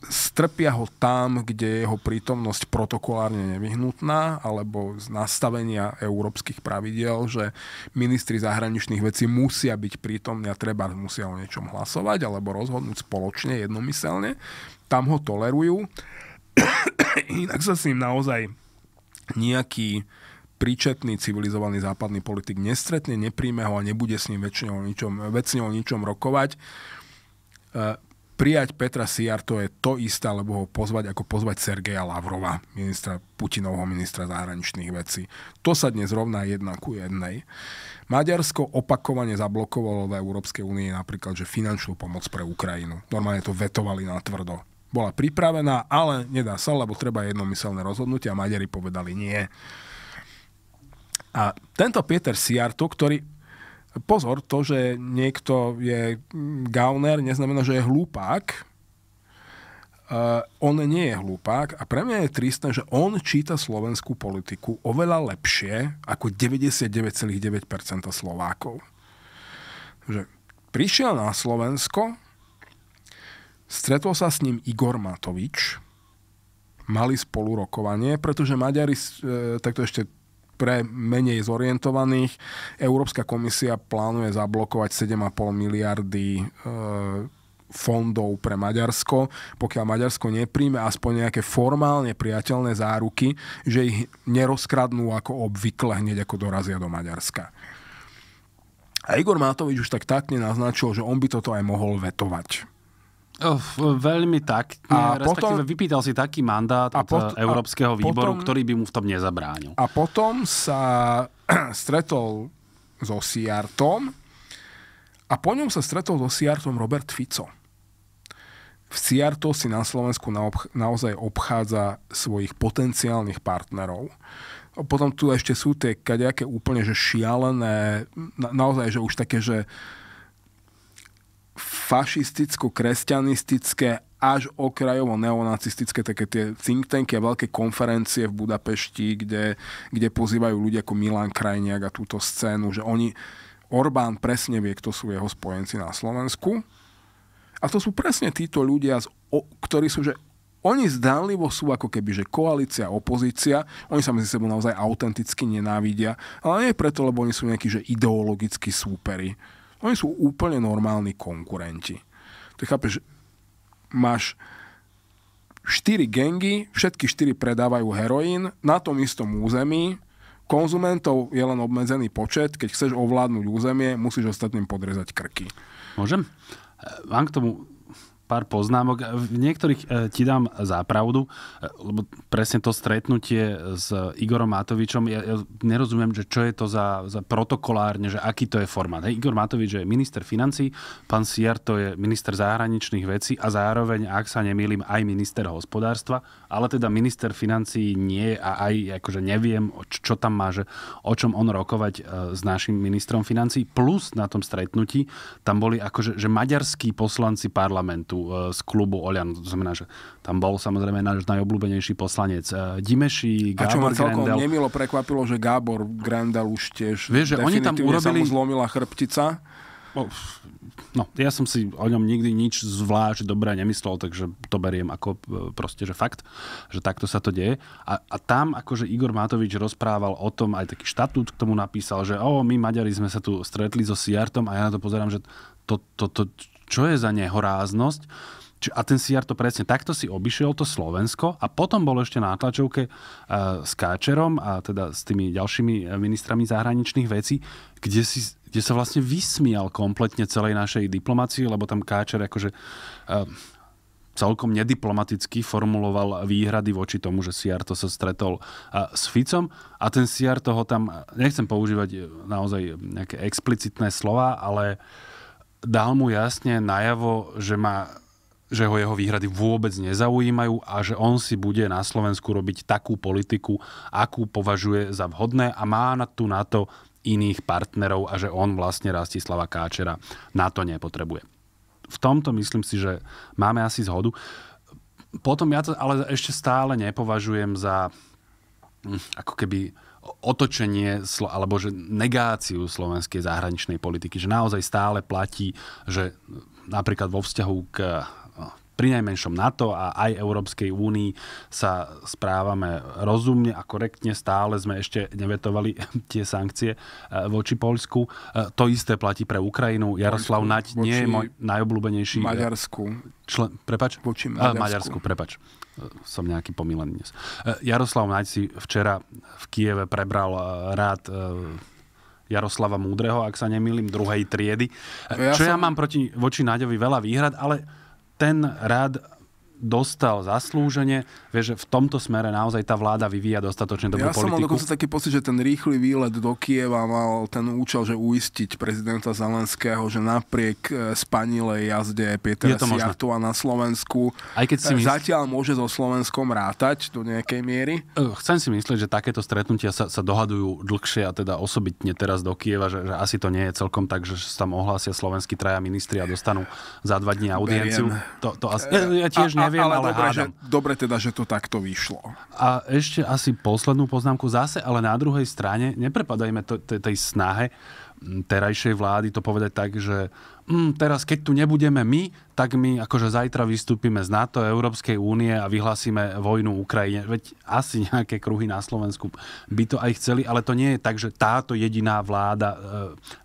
strpia ho tam, kde je jeho prítomnosť protokolárne nevyhnutná, alebo z nastavenia európskych pravidiel, že ministri zahraničných vecí musia byť prítomní a treba musia o niečom hlasovať alebo rozhodnúť spoločne, jednomyselne. Tam ho tolerujú. [coughs] Inak sa s ním naozaj nejaký príčetný civilizovaný západný politik nestretne, nepríjme ho a nebude s ním väčšine o ničom, väčšine o ničom rokovať. E, prijať Petra Siar to je to isté, lebo ho pozvať ako pozvať Sergeja Lavrova, ministra Putinovho ministra zahraničných vecí. To sa dnes rovná jedna ku jednej. Maďarsko opakovane zablokovalo v Európskej únie napríklad, že finančnú pomoc pre Ukrajinu. Normálne to vetovali na tvrdo bola pripravená, ale nedá sa, lebo treba jednomyselné rozhodnutie a Maďari povedali nie. A tento Peter Siartu, ktorý pozor, to, že niekto je gauner, neznamená, že je hlupák. Uh, on nie je hlupák a pre mňa je tristné, že on číta slovenskú politiku oveľa lepšie ako 99,9% Slovákov. Že prišiel na Slovensko, stretol sa s ním Igor Matovič, mali spolu rokovanie, pretože Maďari, eh, takto ešte pre menej zorientovaných. Európska komisia plánuje zablokovať 7,5 miliardy e, fondov pre Maďarsko, pokiaľ Maďarsko nepríjme aspoň nejaké formálne priateľné záruky, že ich nerozkradnú ako obvykle hneď ako dorazia do Maďarska. A Igor Matovič už tak takne naznačil, že on by toto aj mohol vetovať. Veľmi tak. A respektíve potom, vypýtal si taký mandát a pot, eh, Európskeho výboru, potom, ktorý by mu v tom nezabránil. A potom sa [clears throat] stretol so Siartom a po ňom sa stretol so Siartom Robert Fico. V Siarto si na Slovensku naozaj obchádza svojich potenciálnych partnerov. A potom tu ešte sú tie kadejaké úplne že šialené, na, naozaj že už také, že fašisticko-kresťanistické až okrajovo neonacistické také tie think tanky a veľké konferencie v Budapešti, kde, kde pozývajú ľudia ako Milan Krajniak a túto scénu, že oni, Orbán presne vie, kto sú jeho spojenci na Slovensku. A to sú presne títo ľudia, ktorí sú, že oni zdánlivo sú ako keby, že koalícia, opozícia, oni sa medzi sebou naozaj autenticky nenávidia, ale nie preto, lebo oni sú nejakí, že ideologickí súperi. Oni sú úplne normálni konkurenti. Ty chápeš, máš štyri gengy, všetky štyri predávajú heroín na tom istom území, konzumentov je len obmedzený počet, keď chceš ovládnuť územie, musíš ostatným podrezať krky. Môžem? Vám k tomu pár poznámok. V niektorých e, ti dám zápravdu, e, lebo presne to stretnutie s Igorom Matovičom, ja, ja nerozumiem, že čo je to za, za protokolárne, že aký to je formát. Hej, Igor Matovič je minister financí, pán Siar to je minister zahraničných vecí a zároveň, ak sa nemýlim, aj minister hospodárstva ale teda minister financí nie a aj akože neviem, čo tam má, že o čom on rokovať e, s našim ministrom financí. Plus na tom stretnutí tam boli akože že maďarskí poslanci parlamentu e, z klubu Oľan. To znamená, že tam bol samozrejme náš najobľúbenejší poslanec e, Dimeši, Gábor A čo ma celkom Grendel. nemilo prekvapilo, že Gábor Grandel už tiež Vieš, že oni tam urobili... sa mu zlomila chrbtica. No, ja som si o ňom nikdy nič zvlášť dobré nemyslel, takže to beriem ako e, proste, že fakt, že takto sa to deje. A, a tam akože Igor Matovič rozprával o tom, aj taký štatút k tomu napísal, že o, my Maďari sme sa tu stretli so Siartom a ja na to pozerám, že to, to, to, čo je za nehoráznosť, či, a ten Siar to presne takto si obišiel to Slovensko a potom bol ešte na tlačovke e, s Káčerom a teda s tými ďalšími e, ministrami zahraničných vecí, kde, si, kde sa vlastne vysmial kompletne celej našej diplomácii, lebo tam Káčer akože e, celkom nediplomaticky formuloval výhrady voči tomu, že to sa stretol s Ficom a ten CR toho tam, nechcem používať naozaj nejaké explicitné slova, ale dal mu jasne najavo, že má že ho jeho výhrady vôbec nezaujímajú a že on si bude na Slovensku robiť takú politiku, akú považuje za vhodné a má tu na to iných partnerov a že on vlastne Rastislava Káčera na to nepotrebuje. V tomto myslím si, že máme asi zhodu. Potom ja to ale ešte stále nepovažujem za hm, ako keby otočenie alebo že negáciu slovenskej zahraničnej politiky. Že naozaj stále platí, že napríklad vo vzťahu k pri najmenšom NATO a aj Európskej únii sa správame rozumne a korektne. Stále sme ešte nevetovali [laughs] tie sankcie e, voči Polsku. E, to isté platí pre Ukrajinu. Jaroslav Poľsku, nie je môj najobľúbenejší... E, Maďarsku. Člen, prepač? Voči Maďarsku. Maďarsku, prepač. Som nejaký pomílený dnes. Jaroslav Nať si včera v Kieve prebral rád Jaroslava Múdreho, ak sa nemýlim, druhej triedy. No ja Čo som... ja mám proti, voči Náďovi veľa výhrad, ale ten rád dostal zaslúžene. Vieš, v tomto smere naozaj tá vláda vyvíja dostatočne dobrú ja politiku. Ja som mal dokonca taký pocit, že ten rýchly výlet do Kieva mal ten účel, že uistiť prezidenta Zelenského, že napriek e, spanilej jazde Petra a na Slovensku Aj keď si e, mysl... zatiaľ môže so Slovenskom rátať do nejakej miery. E, chcem si myslieť, že takéto stretnutia sa, sa dohadujú dlhšie a teda osobitne teraz do Kieva, že, že asi to nie je celkom tak, že sa tam ohlásia slovenskí traja ministri a dostanú za dva dní audienciu. To, to asi, ja, ja tiež a, nie neviem, ale, ale dobre, hádam. Že, dobre teda, že to takto vyšlo. A ešte asi poslednú poznámku zase, ale na druhej strane, neprepadajme to, tej snahe mm, terajšej vlády to povedať tak, že mm, teraz keď tu nebudeme my, tak my akože zajtra vystúpime z NATO, Európskej únie a vyhlásime vojnu Ukrajine. Veď asi nejaké kruhy na Slovensku by to aj chceli, ale to nie je tak, že táto jediná vláda e, e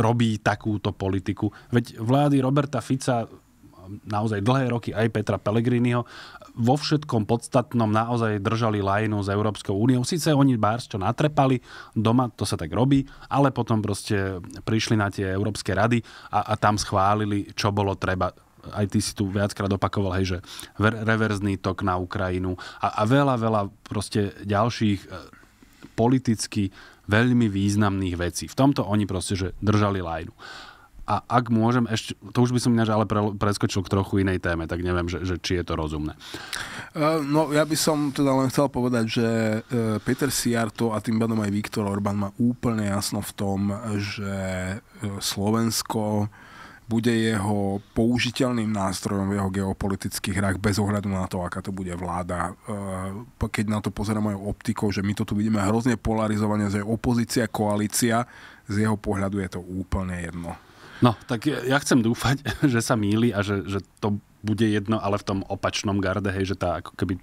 robí takúto politiku. Veď vlády Roberta Fica naozaj dlhé roky aj Petra Pellegriniho, vo všetkom podstatnom naozaj držali lajnu s Európskou úniou. Sice oni bárs čo natrepali doma, to sa tak robí, ale potom proste prišli na tie Európske rady a, a tam schválili, čo bolo treba aj ty si tu viackrát opakoval, hej, že reverzný tok na Ukrajinu a, a veľa, veľa proste ďalších e, politicky veľmi významných vecí. V tomto oni proste, že držali lajnu. A ak môžem, ešte, to už by som ináč ale pre, preskočil k trochu inej téme, tak neviem, že, že či je to rozumné. Eh, no ja by som teda len chcel povedať, že eh, Peter Siarto a tým pádom aj Viktor Orbán má úplne jasno v tom, že eh, Slovensko bude jeho použiteľným nástrojom v jeho geopolitických hrách bez ohľadu na to, aká to bude vláda. Keď na to pozerám aj optikou, že my to tu vidíme hrozne polarizovanie, že opozícia, koalícia, z jeho pohľadu je to úplne jedno. No, tak ja chcem dúfať, [laughs] že sa míli a že, že to bude jedno, ale v tom opačnom garde, hej, že tá ako keby e,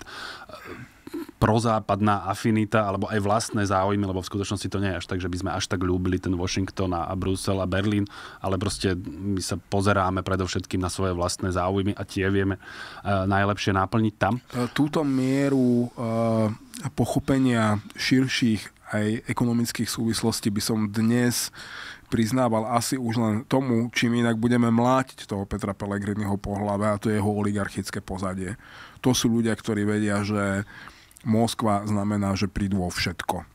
prozápadná afinita alebo aj vlastné záujmy, lebo v skutočnosti to nie je až tak, že by sme až tak ľúbili ten Washington a Brusel a Berlín, ale proste my sa pozeráme predovšetkým na svoje vlastné záujmy a tie vieme e, najlepšie náplniť tam. E, túto mieru pochopenia širších aj ekonomických súvislostí by som dnes priznával asi už len tomu, čím inak budeme mlátiť toho Petra Pellegriniho po hlave a to je jeho oligarchické pozadie. To sú ľudia, ktorí vedia, že Moskva znamená, že prídu o všetko.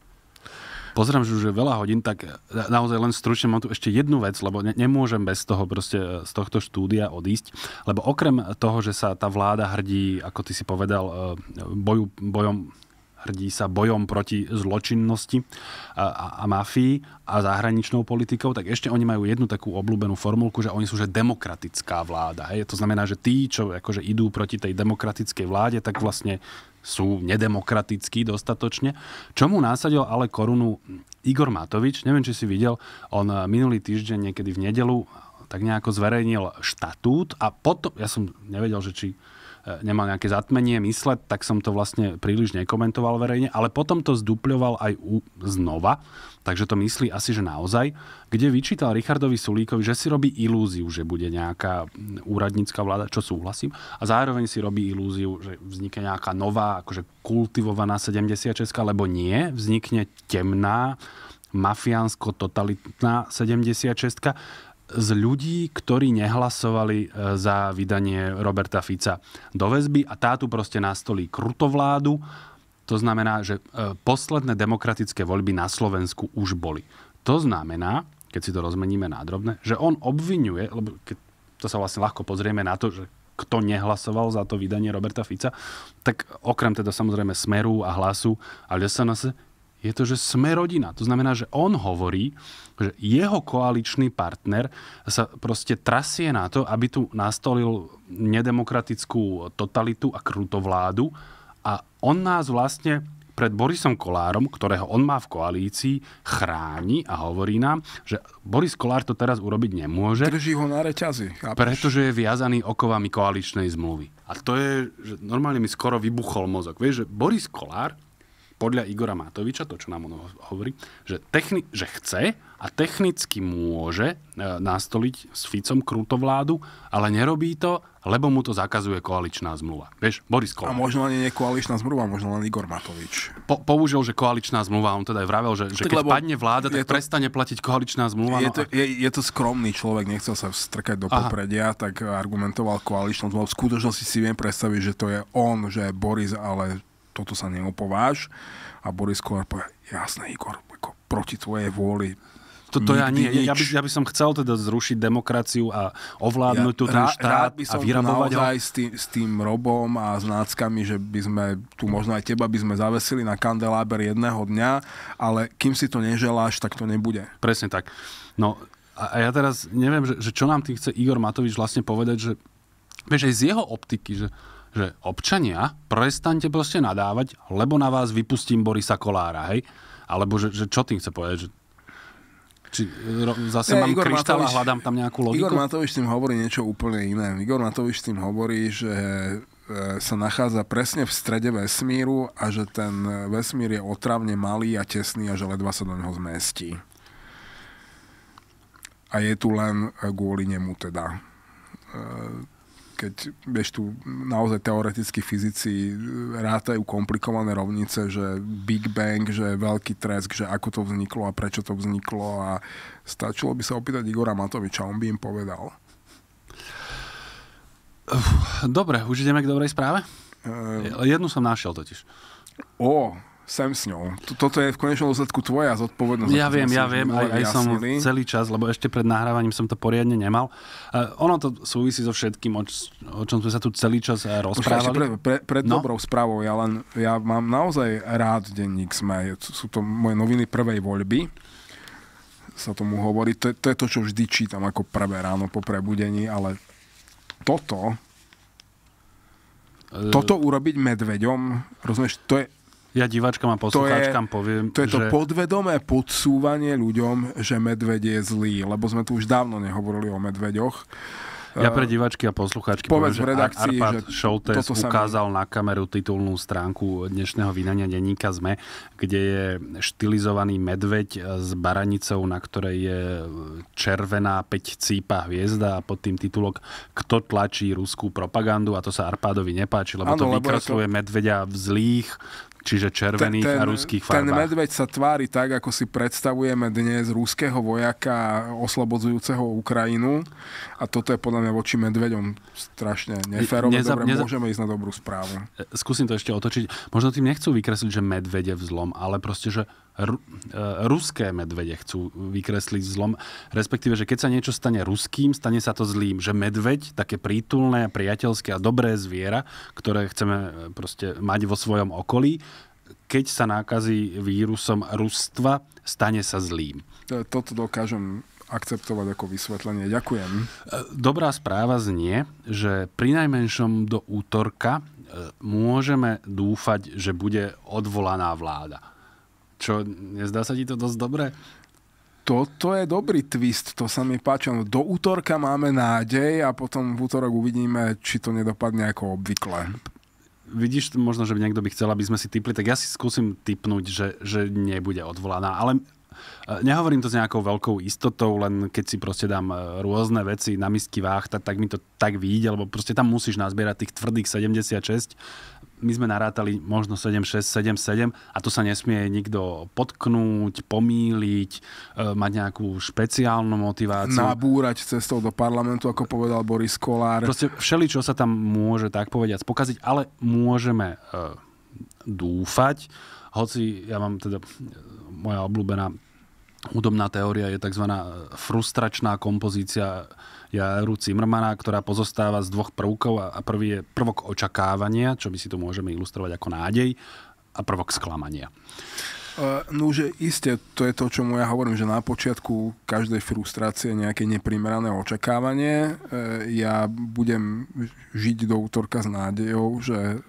Pozerám, že už je veľa hodín, tak naozaj len stručne mám tu ešte jednu vec, lebo ne- nemôžem bez toho proste eh, z tohto štúdia odísť, lebo okrem toho, že sa tá vláda hrdí, ako ty si povedal, eh, boju, bojom hrdí sa bojom proti zločinnosti a, a, a mafii a zahraničnou politikou, tak ešte oni majú jednu takú obľúbenú formulku, že oni sú že demokratická vláda. Hej. To znamená, že tí, čo akože idú proti tej demokratickej vláde, tak vlastne sú nedemokratickí dostatočne. Čomu násadil ale korunu Igor Matovič, neviem, či si videl, on minulý týždeň niekedy v nedelu tak nejako zverejnil štatút a potom, ja som nevedel, že či E, nemal nejaké zatmenie mysle, tak som to vlastne príliš nekomentoval verejne, ale potom to zdupľoval aj u, znova, takže to myslí asi, že naozaj, kde vyčítal Richardovi Sulíkovi, že si robí ilúziu, že bude nejaká úradnícka vláda, čo súhlasím, a zároveň si robí ilúziu, že vznikne nejaká nová, akože kultivovaná 76, lebo nie, vznikne temná mafiánsko-totalitná 76 z ľudí, ktorí nehlasovali e, za vydanie Roberta Fica do väzby a tá tu proste nastolí krutovládu. To znamená, že e, posledné demokratické voľby na Slovensku už boli. To znamená, keď si to rozmeníme nádrobne, že on obvinuje, lebo keď to sa vlastne ľahko pozrieme na to, že kto nehlasoval za to vydanie Roberta Fica, tak okrem teda samozrejme Smeru a Hlasu a LSNS, je to, že sme rodina. To znamená, že on hovorí, že jeho koaličný partner sa proste trasie na to, aby tu nastolil nedemokratickú totalitu a vládu a on nás vlastne pred Borisom Kolárom, ktorého on má v koalícii, chráni a hovorí nám, že Boris Kolár to teraz urobiť nemôže. Drží ho na reťazi. Chápeš? Pretože je viazaný okovami koaličnej zmluvy. A to je, že normálne mi skoro vybuchol mozog. Vieš, že Boris Kolár podľa Igora Matoviča, to čo nám on hovorí, že, techni- že chce a technicky môže e, nastoliť s Ficom vládu, ale nerobí to, lebo mu to zakazuje koaličná zmluva. Vieš, Boris Kolár. A možno ani nie koaličná zmluva, možno len Igor Matovič. Po, použil, že koaličná zmluva, on teda aj vravel, že, že keď padne vláda, tak to, prestane platiť koaličná zmluva. Je, no to, a... je, je to skromný človek, nechcel sa vstrkať do Aha. popredia, tak argumentoval koaličnou zmluvu. V skutočnosti si viem predstaviť, že to je on, že je Boris, ale toto sa neopováž. A Boris Kolár povie, jasné Igor, ako proti tvojej vôli toto ja, nie, ja, by, ja by som chcel teda zrušiť demokraciu a ovládnuť ja, tú ten štát rád by som a vyrabovať ho. S, tým, s tým Robom a s náckami, že by sme tu možno aj teba by sme zavesili na kandeláber jedného dňa, ale kým si to neželáš, tak to nebude. Presne tak. No a ja teraz neviem, že, že čo nám tým chce Igor Matovič vlastne povedať, že vieš, aj z jeho optiky, že že občania, prestaňte proste nadávať, lebo na vás vypustím Borisa Kolára, hej? Alebo že, že čo tým chce povedať, že či ro, zase ne, mám Igor kryštál Matovič, a hľadám tam nejakú logiku? Igor Matovič tým hovorí niečo úplne iné. Igor Matovič tým hovorí, že e, sa nachádza presne v strede vesmíru a že ten vesmír je otravne malý a tesný a že ledva sa do neho zmestí. A je tu len e, kvôli nemu teda e, keď vieš tu naozaj teoretickí fyzici e, rátajú komplikované rovnice, že Big Bang, že veľký tresk, že ako to vzniklo a prečo to vzniklo a stačilo by sa opýtať Igora Matoviča, on by im povedal. Dobre, už ideme k dobrej správe? Uh, Jednu som našiel totiž. O, sem s ňou. Toto je v konečnom dôsledku tvoja zodpovednosť. Ja viem, ja viem, aj, aj som celý čas, lebo ešte pred nahrávaním som to poriadne nemal. Uh, ono to súvisí so všetkým, o, č- o čom sme sa tu celý čas e, rozprávali. pre, pre, pred no? dobrou správou, ja len, ja mám naozaj rád denník SME, sú to moje noviny prvej voľby sa tomu hovorí. To, je, to je to, čo vždy čítam ako prvé ráno po prebudení, ale toto, e, toto urobiť medveďom, rozumieš, to je ja diváčkam a poslucháčkam to je, poviem, To je že... to podvedomé podsúvanie ľuďom, že medveď je zlý, lebo sme tu už dávno nehovorili o medveďoch. Ja eh, pre diváčky a poslucháčky povedz poviem, že redakcii, Arpad že Šoltes ukázal mi... na kameru titulnú stránku dnešného vydania denníka ZME, kde je štilizovaný medveď s baranicou, na ktorej je červená 5 cípa hviezda a pod tým titulok Kto tlačí ruskú propagandu a to sa Arpádovi nepáči, lebo ano, to vykresluje to... medveďa v zlých čiže červených ten, ten, a ruských farbách. Ten medveď sa tvári tak, ako si predstavujeme dnes ruského vojaka oslobodzujúceho Ukrajinu a toto je podľa mňa voči medveďom strašne neférové. Neza, Dobre, neza... môžeme ísť na dobrú správu. E, skúsim to ešte otočiť. Možno tým nechcú vykresliť, že medvede v zlom, ale proste, že r- e, ruské medvede chcú vykresliť zlom. Respektíve, že keď sa niečo stane ruským, stane sa to zlým. Že medveď, také prítulné, priateľské a dobré zviera, ktoré chceme e, proste mať vo svojom okolí, keď sa nákazí vírusom rústva, stane sa zlým. Toto dokážem akceptovať ako vysvetlenie. Ďakujem. Dobrá správa znie, že pri najmenšom do útorka e, môžeme dúfať, že bude odvolaná vláda. Čo, nezdá sa ti to dosť dobré? Toto je dobrý twist, to sa mi páči. No, do útorka máme nádej a potom v útorok uvidíme, či to nedopadne ako obvykle. Vidíš, možno, že niekto by chcel, aby sme si typli, tak ja si skúsim typnúť, že, že nebude odvolaná. Ale E, nehovorím to s nejakou veľkou istotou, len keď si proste dám e, rôzne veci na misky váh, tak, tak mi to tak vyjde, lebo proste tam musíš nazbierať tých tvrdých 76 my sme narátali možno 7, 6, 7, 7 a to sa nesmie nikto potknúť, pomíliť, e, mať nejakú špeciálnu motiváciu. Nabúrať cestou do parlamentu, ako povedal Boris Kolár. Proste čo sa tam môže, tak povediať, pokaziť, ale môžeme dúfať, hoci ja mám teda moja obľúbená Hudobná teória je tzv. E, frustračná kompozícia Jaru Cimrmana, ktorá pozostáva z dvoch prvkov a prvý je prvok očakávania, čo my si tu môžeme ilustrovať ako nádej, a prvok sklamania. E, no že isté, to je to, čo mu ja hovorím, že na počiatku každej frustrácie nejaké neprimerané očakávanie. E, ja budem žiť do útorka s nádejou, že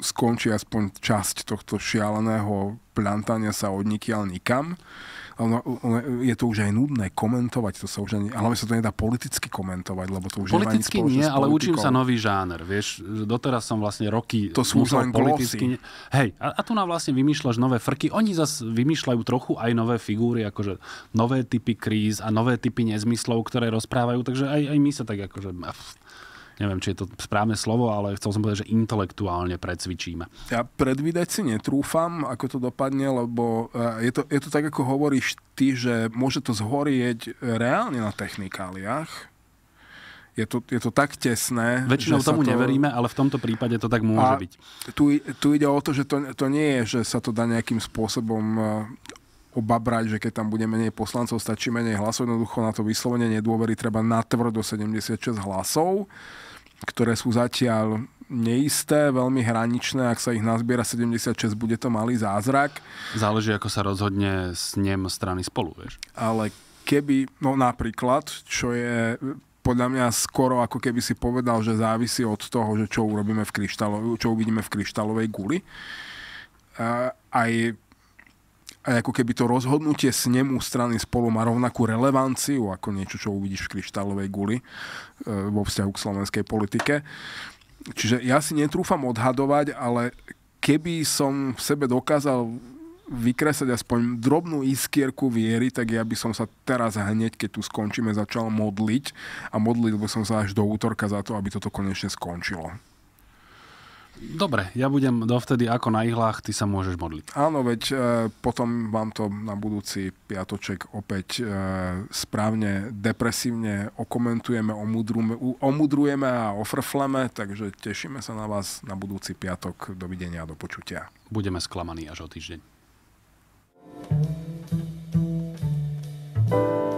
skončí aspoň časť tohto šialeného plantania sa od nikiaľ nikam. Ono, ono, je to už aj nudné komentovať, to sa už ani, hlavne sa to nedá politicky komentovať, lebo to už Politicky nie, nie ale učím sa nový žáner, vieš, doteraz som vlastne roky to sú len politicky... Ne... Hej, a, a tu nám vlastne vymýšľaš nové frky, oni zase vymýšľajú trochu aj nové figúry, akože nové typy kríz a nové typy nezmyslov, ktoré rozprávajú, takže aj, aj my sa tak akože neviem, či je to správne slovo, ale chcel som povedať, že intelektuálne precvičíme. Ja predvídať si netrúfam, ako to dopadne, lebo eh, je to, je to tak, ako hovoríš ty, že môže to zhorieť reálne na technikáliách, je to, je to tak tesné. Väčšinou tomu to... neveríme, ale v tomto prípade to tak môže a byť. Tu, tu ide o to, že to, to nie je, že sa to dá nejakým spôsobom eh, obabrať, že keď tam bude menej poslancov, stačí menej hlasov, jednoducho na to vyslovenie nedôvery treba natvrdo 76 hlasov ktoré sú zatiaľ neisté, veľmi hraničné. Ak sa ich nazbiera 76, bude to malý zázrak. Záleží, ako sa rozhodne s ním strany spolu, vieš. Ale keby, no napríklad, čo je podľa mňa skoro ako keby si povedal, že závisí od toho, že čo urobíme v kryštalo, čo uvidíme v kryštálovej guli. Aj a ako keby to rozhodnutie snemu strany spolu má rovnakú relevanciu ako niečo, čo uvidíš v kryštálovej guli e, vo vzťahu k slovenskej politike. Čiže ja si netrúfam odhadovať, ale keby som v sebe dokázal vykresať aspoň drobnú iskierku viery, tak ja by som sa teraz hneď, keď tu skončíme, začal modliť a modlil by som sa až do útorka za to, aby toto konečne skončilo dobre, ja budem dovtedy ako na ihlách, ty sa môžeš modliť. Áno, veď e, potom vám to na budúci piatoček opäť e, správne, depresívne okomentujeme, omudrujeme, omudrujeme a ofrfleme, takže tešíme sa na vás na budúci piatok. Dovidenia a do počutia. Budeme sklamaní až o týždeň. thank you